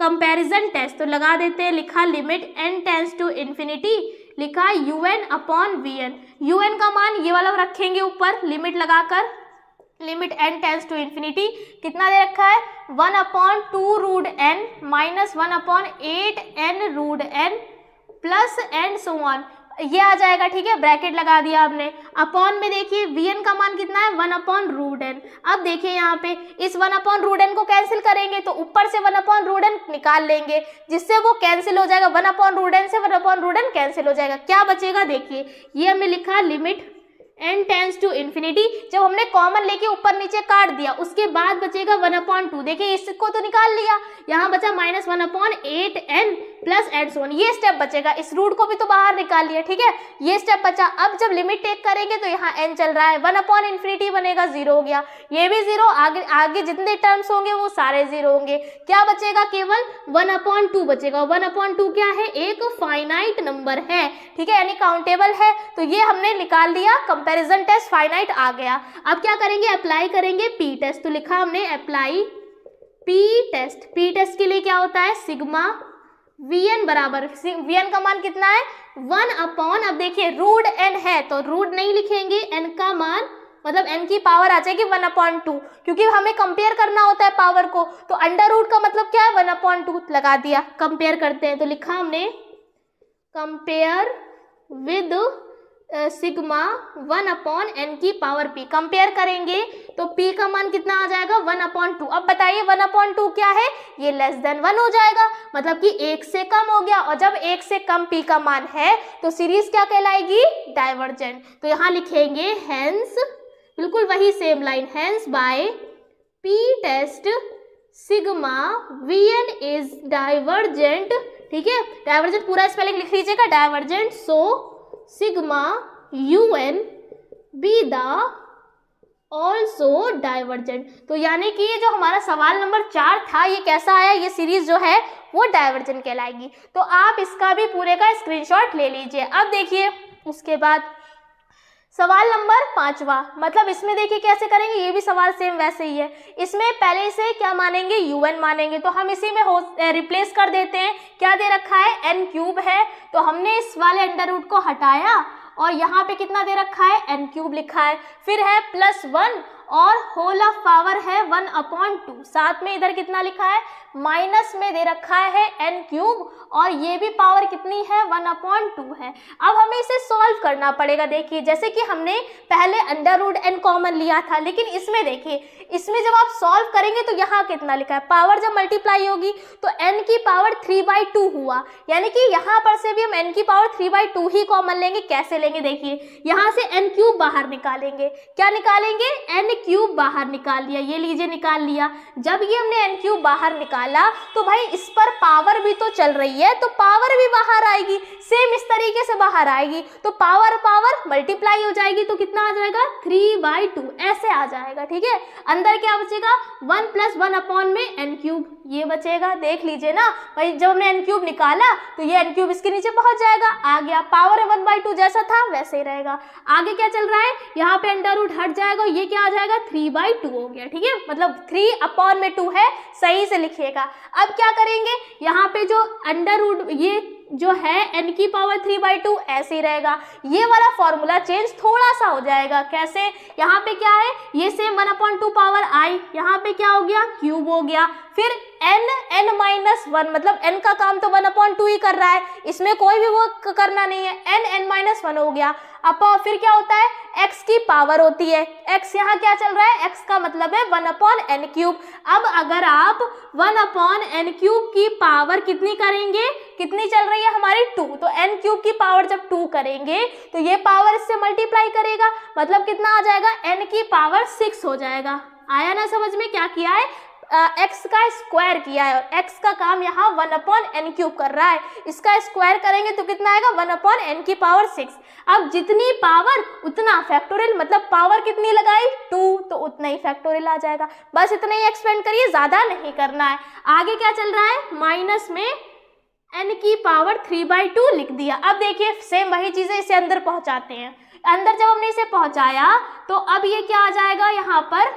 कंपेरिजन टेस्ट तो लगा देते हैं लिखा limit N tends to infinity लिखा है you N upon we n u n का मान ये वाला रखेंगे ऊपर लिमिट लगाकर limit N tends to infinity कितना दे रखा है one upon two root n minus one upon eight n root n plus and so on ये आ जाएगा ठीक है ब्रैकेट लगा दिया आपने अपॉन में देखिए वी एन का मान कितना है वन अपॉन रूड एन अब देखिए यहाँ पे इस वन अपॉन रूड एन को कैंसिल करेंगे तो ऊपर से वन अपॉन रूड एन निकाल लेंगे जिससे वो कैंसिल हो जाएगा वन अपॉन रूड एन से one upon root n cancel हो जाएगा क्या बचेगा देखिए ये हमने लिखा limit N tends to infinity जब हमने कॉमन लेके ऊपर नीचे काट दिया उसके बाद बचेगा वन अपॉन टू देखिए इसको तो निकाल लिया यहाँ बचा minus one upon eight n plus and so on ये स्टेप बचेगा इस रूट को भी तो बाहर निकाल लिया ठीक है ये स्टेप बचा अब जब लिमिट टेक करेंगे तो यहाँ एन चल रहा है वन अपॉन इन्फिनिटी बनेगा जीरो हो गया ये भी जीरो आगे आगे जितने टर्म्स होंगे वो सारे जीरो होंगे क्या बचेगा केवल वन अपॉन टू बचेगा वन अपॉन टू क्या है एक फाइनाइट नंबर है ठीक है यानी काउंटेबल है तो ये हमने निकाल लिया कंपेरिजन टेस्ट फाइनाइट आ गया अब क्या करेंगे अप्लाई करेंगे पी टेस्ट तो लिखा हमने apply P test p test के लिए क्या होता है सिग्मा vn बराबर vn का मान कितना है वन अपॉन अब देखिए रूड एन है तो रूड नहीं लिखेंगे n का मान मतलब n की पावर आ जाएगी वन अपॉइंट टू क्योंकि हमें कंपेयर करना होता है पावर को तो अंडर रूड का मतलब क्या है वन अपॉन टू लगा दिया कंपेयर करते हैं तो लिखा हमने compare with sigma one upon N की पावर पी कंपेयर करेंगे तो पी का मान कितना आ जाएगा वन अपॉन टू अब बताइए वन अपॉन टू क्या है ये लेस देन वन हो जाएगा मतलब कि एक से कम हो गया और जब एक से कम पी का मान है तो सीरीज क्या कहलाएगी डाइवर्जेंट तो यहाँ लिखेंगे हैंस बिल्कुल वही same line hence by p test sigma we n is divergent ठीक है डाइवर्जेंट पूरा स्पेलिंग लिख लीजिएगा divergent so sigma n be the also divergent तो यानी कि ये जो हमारा सवाल नंबर चार था ये कैसा आया ये सीरीज जो है वो डाइवर्जेंट कहलाएगी तो आप इसका भी पूरे का स्क्रीनशॉट ले लीजिए अब देखिए उसके बाद सवाल नंबर पांचवा मतलब इसमें देखिए कैसे करेंगे ये भी सवाल सेम वैसे ही है इसमें पहले से क्या मानेंगे यूएन मानेंगे तो हम इसी में हो रिप्लेस कर देते हैं क्या दे रखा है एन क्यूब है तो हमने इस वाले अंडर रूट को हटाया और यहाँ पे कितना दे रखा है एन क्यूब लिखा है फिर है प्लस वन और होल ऑफ पावर है वन अपॉइंट टू साथ में इधर कितना लिखा है माइनस में दे रखा है एन क्यूब और ये भी पावर कितनी है वन अपॉन टू है अब हमें इसे सॉल्व करना पड़ेगा देखिए जैसे कि हमने पहले अंडर रूड एन कॉमन लिया था लेकिन इसमें देखिए इसमें जब आप सॉल्व करेंगे तो यहाँ कितना लिखा है पावर जब मल्टीप्लाई होगी तो एन की पावर थ्री बाई टू हुआ यानी कि यहाँ पर से भी हम एन की पावर थ्री बाई टू ही कॉमन लेंगे कैसे लेंगे देखिए यहाँ से एन क्यूब बाहर निकालेंगे क्या निकालेंगे एन क्यूब बाहर निकाल लिया ये लीजिए निकाल लिया जब ये हमने एन क्यूब बाहर निकाल निकाला तो भाई इस पर पावर भी तो चल रही है तो पावर भी बाहर आएगी सेम इस तरीके से बाहर आएगी तो पावर पावर मल्टीप्लाई हो जाएगी तो कितना आ जाएगा थ्री बाई टू ऐसे आ जाएगा ठीक है अंदर क्या बचेगा वन प्लस वन अपॉन में एन क्यूब ये बचेगा देख लीजिए ना भाई जब हमने एन क्यूब निकाला तो ये एन क्यूब इसके नीचे पहुंच जाएगा आ गया पावर है वन बाई टू जैसा था वैसे ही रहेगा आगे क्या चल रहा है यहाँ पे अंडर रूट हट जाएगा ये क्या आ जाएगा थ्री बाई टू हो गया ठीक है मतलब थ्री अपॉन में टू है सही से लिखिएगा अब क्या करेंगे यहाँ पे जो अंडर रूट ये जो है एन की पावर थ्री बाई टू ऐसे ही रहेगा ये वाला फॉर्मूला चेंज थोड़ा सा हो जाएगा कैसे यहाँ पे क्या है ये same one upon two power I यहाँ पे क्या हो गया क्यूब हो गया फिर एन एन माइनस वन मतलब एन का काम तो वन अपॉइंट टू ही कर रहा है इसमें कोई भी वो करना नहीं है एन एन माइनस वन हो गया अब फिर क्या होता है एक्स की पावर होती है एक्स यहाँ क्या चल रहा है एक्स का मतलब है वन अपॉन एन क्यूब अब अगर आप वन अपॉन एन क्यूब की पावर कितनी करेंगे कितनी चल रही है हमारी टू तो एन क्यूब की पावर जब टू करेंगे तो ये पावर इससे मल्टीप्लाई करेगा मतलब कितना आ जाएगा एन की पावर सिक्स हो जाएगा आया ना समझ में क्या किया है एक्स का स्क्वायर किया है और एक्स का काम यहाँ वन अपॉन एन क्यूब कर रहा है इसका स्क्वायर करेंगे तो कितना आएगा वन अपॉन एन की पावर सिक्स अब जितनी पावर उतना फैक्टोरियल मतलब पावर कितनी लगाई टू तो उतना ही फैक्टोरियल आ जाएगा बस इतना ही एक्सपेंड करिए ज़्यादा नहीं करना है आगे क्या चल रहा है माइनस में एन की पावर थ्री बाई टू लिख दिया अब देखिए सेम वही चीज़ें इसे अंदर पहुँचाते हैं अंदर जब हमने इसे पहुँचाया तो अब ये क्या आ जाएगा यहाँ पर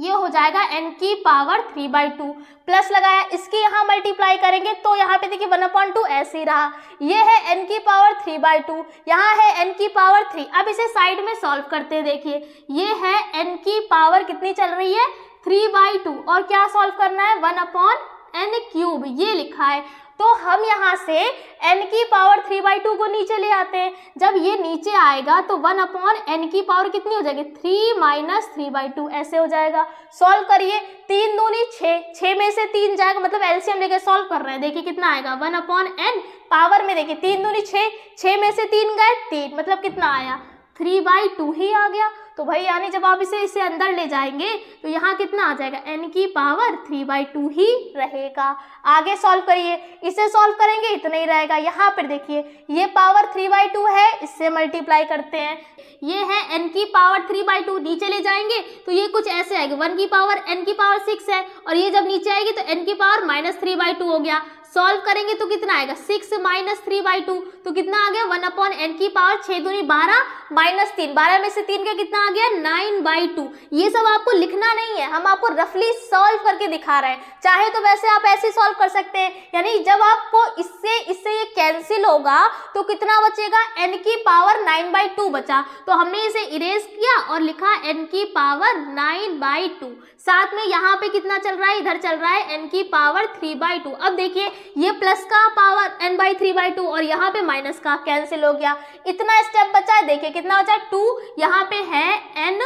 ये हो जाएगा एन की power three by two plus लगाया इसकी यहाँ मल्टीप्लाई करेंगे तो यहाँ पे देखिए वन अपॉइंट टू ऐसे ही रहा ये है एन की पावर थ्री बाई टू यहाँ है एन की पावर थ्री अब इसे साइड में सॉल्व करते हैं देखिए ये है एन की पावर कितनी चल रही है थ्री बाई टू और क्या सॉल्व करना है वन अपॉन एन क्यूब ये लिखा है तो हम यहाँ से एन की पावर थ्री बाई टू को नीचे ले आते हैं जब ये नीचे आएगा तो वन अपॉन एन की पावर कितनी हो जाएगी three minus three by two ऐसे हो जाएगा सॉल्व करिए तीन दूनी छः छः में से तीन जाएगा मतलब एलसीएम लेके सॉल्व कर रहे हैं देखिए कितना आएगा वन अपॉन एन पावर में देखिए तीन दूनी छः छः में से तीन गए तीन मतलब कितना आया थ्री बाई टू ही आ गया तो भाई यानी जब आप इसे इसे अंदर ले जाएंगे तो यहाँ कितना आ जाएगा एन की पावर थ्री बाई टू ही रहेगा आगे सॉल्व करिए इसे सॉल्व करेंगे इतना ही रहेगा यहाँ पर देखिए ये पावर थ्री बाई टू है इससे मल्टीप्लाई करते हैं ये है एन की पावर थ्री बाई टू नीचे ले जाएंगे तो ये कुछ ऐसे आएगा वन की पावर एन की पावर सिक्स है और ये जब नीचे आएगी तो एन की power minus three by two हो गया सॉल्व करेंगे तो कितना आएगा six minus three by two तो कितना आ गया वन अपॉन एन की पावर छह दूनी बारह माइनस तीन बारह में से तीन का कितना आ गया नाइन बाई टू ये सब आपको लिखना नहीं है हम आपको रफली सॉल्व करके दिखा रहे हैं चाहे तो वैसे आप ऐसे सॉल्व कर सकते हैं यानी जब आपको इससे इससे ये कैंसिल होगा तो कितना बचेगा एन की पावर नाइन बाई टू बचा तो हमने इसे इरेज किया और लिखा एन की पावर नाइन बाई टू साथ में यहाँ पे कितना चल रहा है इधर चल रहा है एन की पावर थ्री बाई टू अब देखिए ये प्लस का power n by three by two और यहाँ पे माइनस का कैंसिल हो गया इतना स्टेप बचा है देखिए कितना बचा है टू यहाँ पे है एन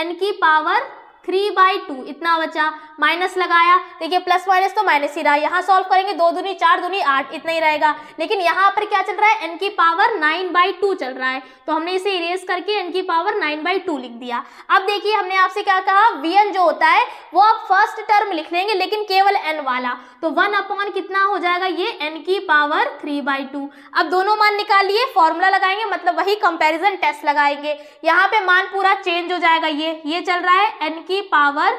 एन की पावर थ्री बाई टू इतना बचा माइनस लगाया देखिए प्लस माइनस तो माइनस ही रहा यहाँ सॉल्व करेंगे दो दूनी चार दूनी आठ इतना ही रहेगा लेकिन यहाँ पर क्या चल रहा है एन की पावर नाइन बाई टू चल रहा है तो हमने इसे इरेज करके एन की पावर नाइन बाई टू लिख दिया अब देखिए हमने आपसे क्या कहा वीएन जो होता है वो आप फर्स्ट टर्म लिख लेंगे लेकिन केवल एन वाला तो वन अपॉन कितना हो जाएगा ये एन की पावर थ्री बाई टू अब दोनों मान निकालिए फॉर्मूला लगाएंगे मतलब वही कंपेरिजन टेस्ट लगाएंगे यहाँ पे मान पूरा चेंज हो जाएगा ये ये चल रहा है एन की power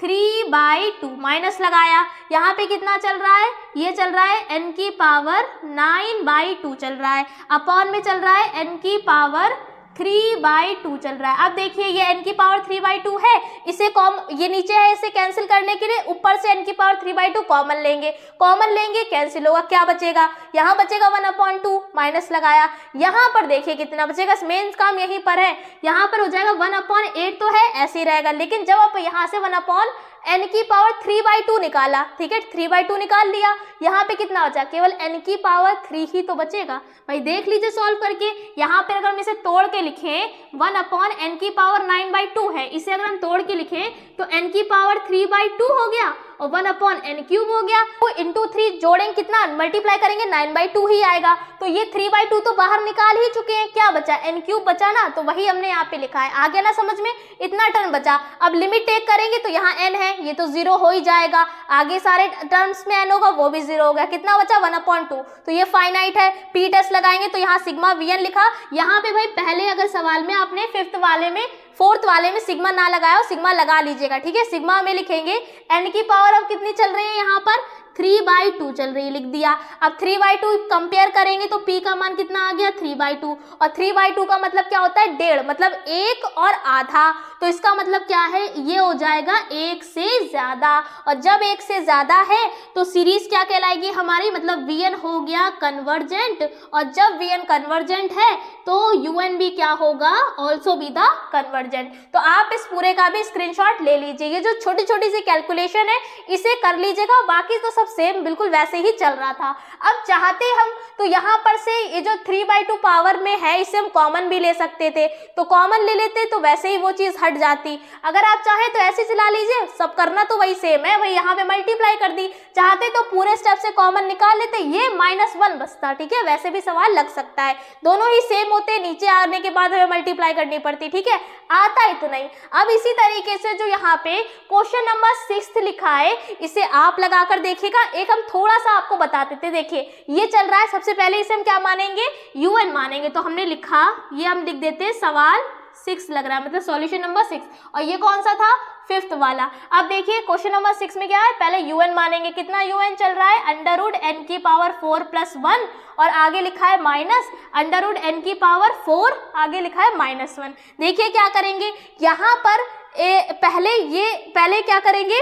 three by two minus लगाया यहाँ पे कितना चल रहा है ये चल रहा है एन की पावर नाइन बाई टू चल रहा है अपॉन में चल रहा है एन की पावर थ्री बाई टू चल रहा है अब देखिए ये एन की पावर थ्री बाई टू है इसे कॉम ये नीचे है इसे कैंसिल करने के लिए ऊपर से एन की power three by two common लेंगे कॉमन लेंगे कैंसिल होगा क्या बचेगा यहाँ बचेगा वन अपॉइंट टू माइनस लगाया यहाँ पर देखिए कितना बचेगा मेन काम यहीं पर है यहाँ पर हो जाएगा वन अपॉइंट एट तो है ऐसे ही रहेगा लेकिन जब आप यहाँ से वन अपॉइंट एन की पावर थ्री बाई टू निकाला ठीक है थ्री बाई टू निकाल लिया यहाँ पे कितना बचा केवल एन की पावर थ्री ही तो बचेगा भाई देख लीजिए सॉल्व करके यहाँ पे अगर हम इसे तोड़ के लिखें वन अपॉन एन की पावर नाइन बाई टू है इसे अगर हम तोड़ के लिखें तो एन की पावर थ्री बाई टू हो गया और वन अपॉन एन क्यूब हो गया तो इंटू थ्री जोड़ेंगे कितना मल्टीप्लाई करेंगे नाइन बाई टू ही आएगा तो ये थ्री बाई टू तो बाहर निकाल ही चुके हैं क्या बचा एन क्यूब बचा ना तो वही हमने यहाँ पे लिखा है आ गया ना समझ में इतना टर्म बचा अब लिमिट टेक करेंगे तो यहाँ एन है ये तो जीरो हो ही जाएगा आगे सारे टर्म्स में एन होगा वो भी जीरो हो गया कितना बचा वन अपॉन टू तो ये फाइनाइट है पी टेस्ट लगाएंगे तो यहाँ सिग्मा वी लिखा यहाँ पे भाई पहले अगर सवाल में आपने फिफ्थ वाले में फोर्थ वाले में सिग्मा ना लगाया सिग्मा लगा लीजिएगा ठीक है सिग्मा में लिखेंगे एन की पावर अब कितनी चल रही है यहाँ पर थ्री बाई टू चल रही है लिख दिया अब थ्री बाई टू कंपेयर करेंगे तो पी का मान कितना आ गया थ्री बाई टू और थ्री बाई टू का मतलब क्या होता है डेढ़ मतलब एक और आधा तो इसका मतलब क्या है ये हो जाएगा एक से ज़्यादा और जब एक से ज़्यादा है तो सीरीज क्या कहलाएगी हमारी मतलब वी एन हो गया कन्वर्जेंट और जब वी एन कन्वर्जेंट है तो यू एन भी क्या होगा ऑल्सो बी द कन्वर्जेंट तो आप इस पूरे का भी स्क्रीनशॉट ले लीजिए ये जो छोटी छोटी सी कैलकुलेशन है इसे कर लीजिएगा बाकी तो सब सेम बिल्कुल वैसे ही चल रहा था अब चाहते हम तो यहाँ पर से ये जो थ्री बाई टू पावर में है इसे हम कॉमन भी ले सकते थे तो कॉमन ले लेते तो वैसे ही वो चीज़ हट जाती अगर आप चाहे तो ऐसे चला लीजिए सब करना तो वही सेम है वही यहाँ पे मल्टीप्लाई कर दी चाहते तो पूरे स्टेप से कॉमन निकाल लेते ये माइनस वन बसता ठीक है वैसे भी सवाल लग सकता है दोनों ही सेम होते नीचे आने के बाद हमें मल्टीप्लाई करनी पड़ती ठीक है आता इतना ही अब इसी तरीके से जो यहाँ पे क्वेश्चन नंबर सिक्स लिखा है इसे आप लगाकर देखेगा एक हम थोड़ा सा आपको बता देते देखिए ये चल रहा है सबसे पहले इसे हम क्या मानेंगे यू मानेंगे तो हमने लिखा ये हम लिख देते सवाल सिक्स लग रहा है मतलब सॉल्यूशन नंबर सिक्स और ये कौन सा था फिफ्थ वाला अब देखिए क्वेश्चन नंबर सिक्स में क्या है पहले यूएन मानेंगे कितना यूएन चल रहा है अंडरवुड एन की पावर फोर प्लस वन और आगे लिखा है माइनस अंडरवुड एन की पावर फोर आगे लिखा है माइनस वन देखिए क्या करेंगे यहाँ पर ए, पहले ये पहले क्या करेंगे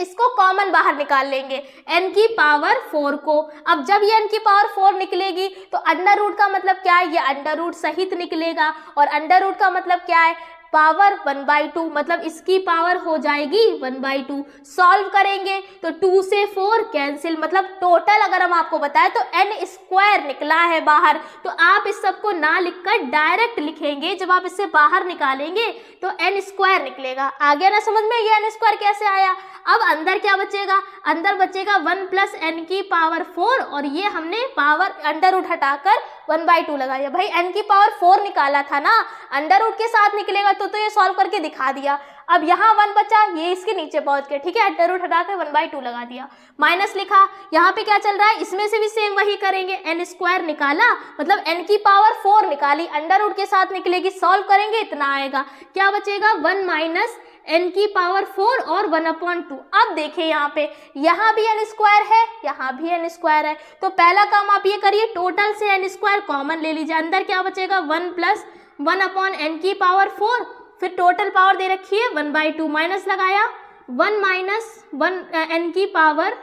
इसको कॉमन बाहर निकाल लेंगे n की पावर फोर को अब जब ये n की पावर फोर निकलेगी तो अंडर रूट का मतलब क्या है ये अंडर रूट सहित निकलेगा और अंडर रूट का मतलब क्या है पावर वन बाई टू मतलब इसकी पावर हो जाएगी वन बाई टू सॉल्व करेंगे तो टू से फोर कैंसिल मतलब टोटल अगर हम आपको बताएं तो एन स्क्वायर निकला है बाहर तो आप इस सबको ना लिखकर डायरेक्ट लिखेंगे जब आप इससे बाहर निकालेंगे तो एन स्क्वायर निकलेगा आगे ना समझ में ये एन स्क्वायर कैसे आया अब अंदर क्या बचेगा अंदर बचेगा वन प्लस एन की पावर फोर और ये हमने पावर अंडर उठ हटाकर वन बाई टू लगा दिया भाई एन की पावर फोर निकाला था ना अंडर उठ के साथ निकलेगा तो तो ये सॉल्व करके दिखा दिया अब यहाँ वन बचा ये इसके नीचे पहुंच गया ठीक है अंडर रूट हटाकर वन बाई टू लगा दिया माइनस लिखा यहाँ पे क्या चल रहा है इसमें से भी सेम वही करेंगे एन स्क्वायर निकाला मतलब एन की पावर फोर निकाली अंडर रूट के साथ निकलेगी सॉल्व करेंगे इतना आएगा क्या बचेगा वन माइनस एन की पावर फोर और वन अपॉन टू अब देखें यहाँ पे यहाँ भी एन स्क्वायर है यहाँ भी एन स्क्वायर है तो पहला काम आप ये करिए टोटल से एन स्क्वायर कॉमन ले लीजिए अंदर क्या बचेगा one plus one upon N की पावर फोर फिर टोटल पावर दे रखी है वन बाई टू माइनस लगाया वन माइनस वन एन की पावर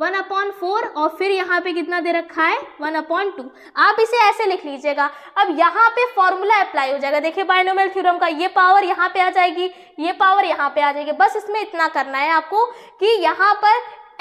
वन अपॉन फोर और फिर यहाँ पे कितना दे रखा है वन अपॉन टू आप इसे ऐसे लिख लीजिएगा अब यहाँ पे फॉर्मूला अप्लाई हो जाएगा देखिए बाइनोमियल थ्योरम का ये पावर यहाँ पे आ जाएगी ये पावर यहाँ पे आ जाएगी बस इसमें इतना करना है आपको कि यहाँ पर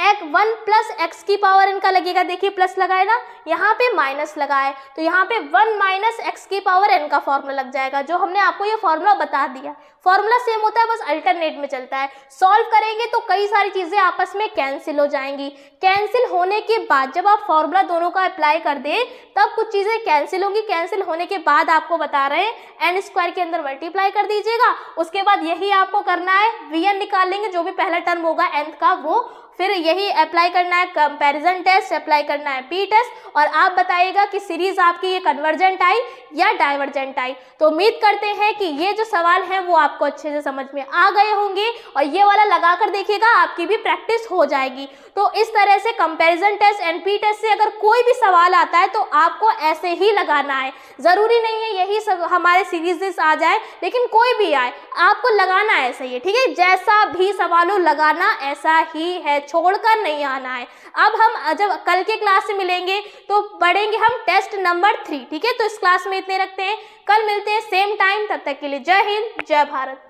एक वन प्लस एक्स की पावर इनका लगेगा देखिए प्लस लगाए ना यहाँ पे माइनस लगाए तो यहाँ पे वन माइनस एक्स की पावर एन का फॉर्मूला लग जाएगा जो हमने आपको ये फॉर्मूला बता दिया फॉर्मूला सेम होता है बस अल्टरनेट में चलता है सॉल्व करेंगे तो कई सारी चीज़ें आपस में कैंसिल हो जाएंगी कैंसिल होने के बाद जब आप फॉर्मूला दोनों का अप्लाई कर दें तब कुछ चीज़ें कैंसिल होंगी कैंसिल होने के बाद आपको बता रहे हैं एन स्क्वायर के अंदर मल्टीप्लाई कर दीजिएगा उसके बाद यही आपको करना है वी एन निकालेंगे जो भी पहला टर्म होगा एन का वो फिर यही अप्लाई करना है कंपैरिजन टेस्ट अप्लाई करना है पी टेस्ट और आप बताइएगा कि सीरीज आपकी ये कन्वर्जेंट आई या डाइवर्जेंट आई तो उम्मीद करते हैं कि ये जो सवाल हैं वो आपको अच्छे से समझ में आ गए होंगे और ये वाला लगा कर देखिएगा आपकी भी प्रैक्टिस हो जाएगी तो इस तरह से comparison test and P test से अगर कोई भी सवाल आता है तो आपको ऐसे ही लगाना है ज़रूरी नहीं है यही सब हमारे सीरीजेस आ जाए लेकिन कोई भी आए आपको लगाना ऐसे ही ठीक है जैसा भी सवाल हो लगाना ऐसा ही है छोड़कर नहीं आना है अब हम जब कल के क्लास से मिलेंगे तो पढ़ेंगे हम टेस्ट नंबर थ्री ठीक है तो इस क्लास में इतने रखते हैं कल मिलते हैं सेम टाइम तब तक के लिए जय हिंद जय भारत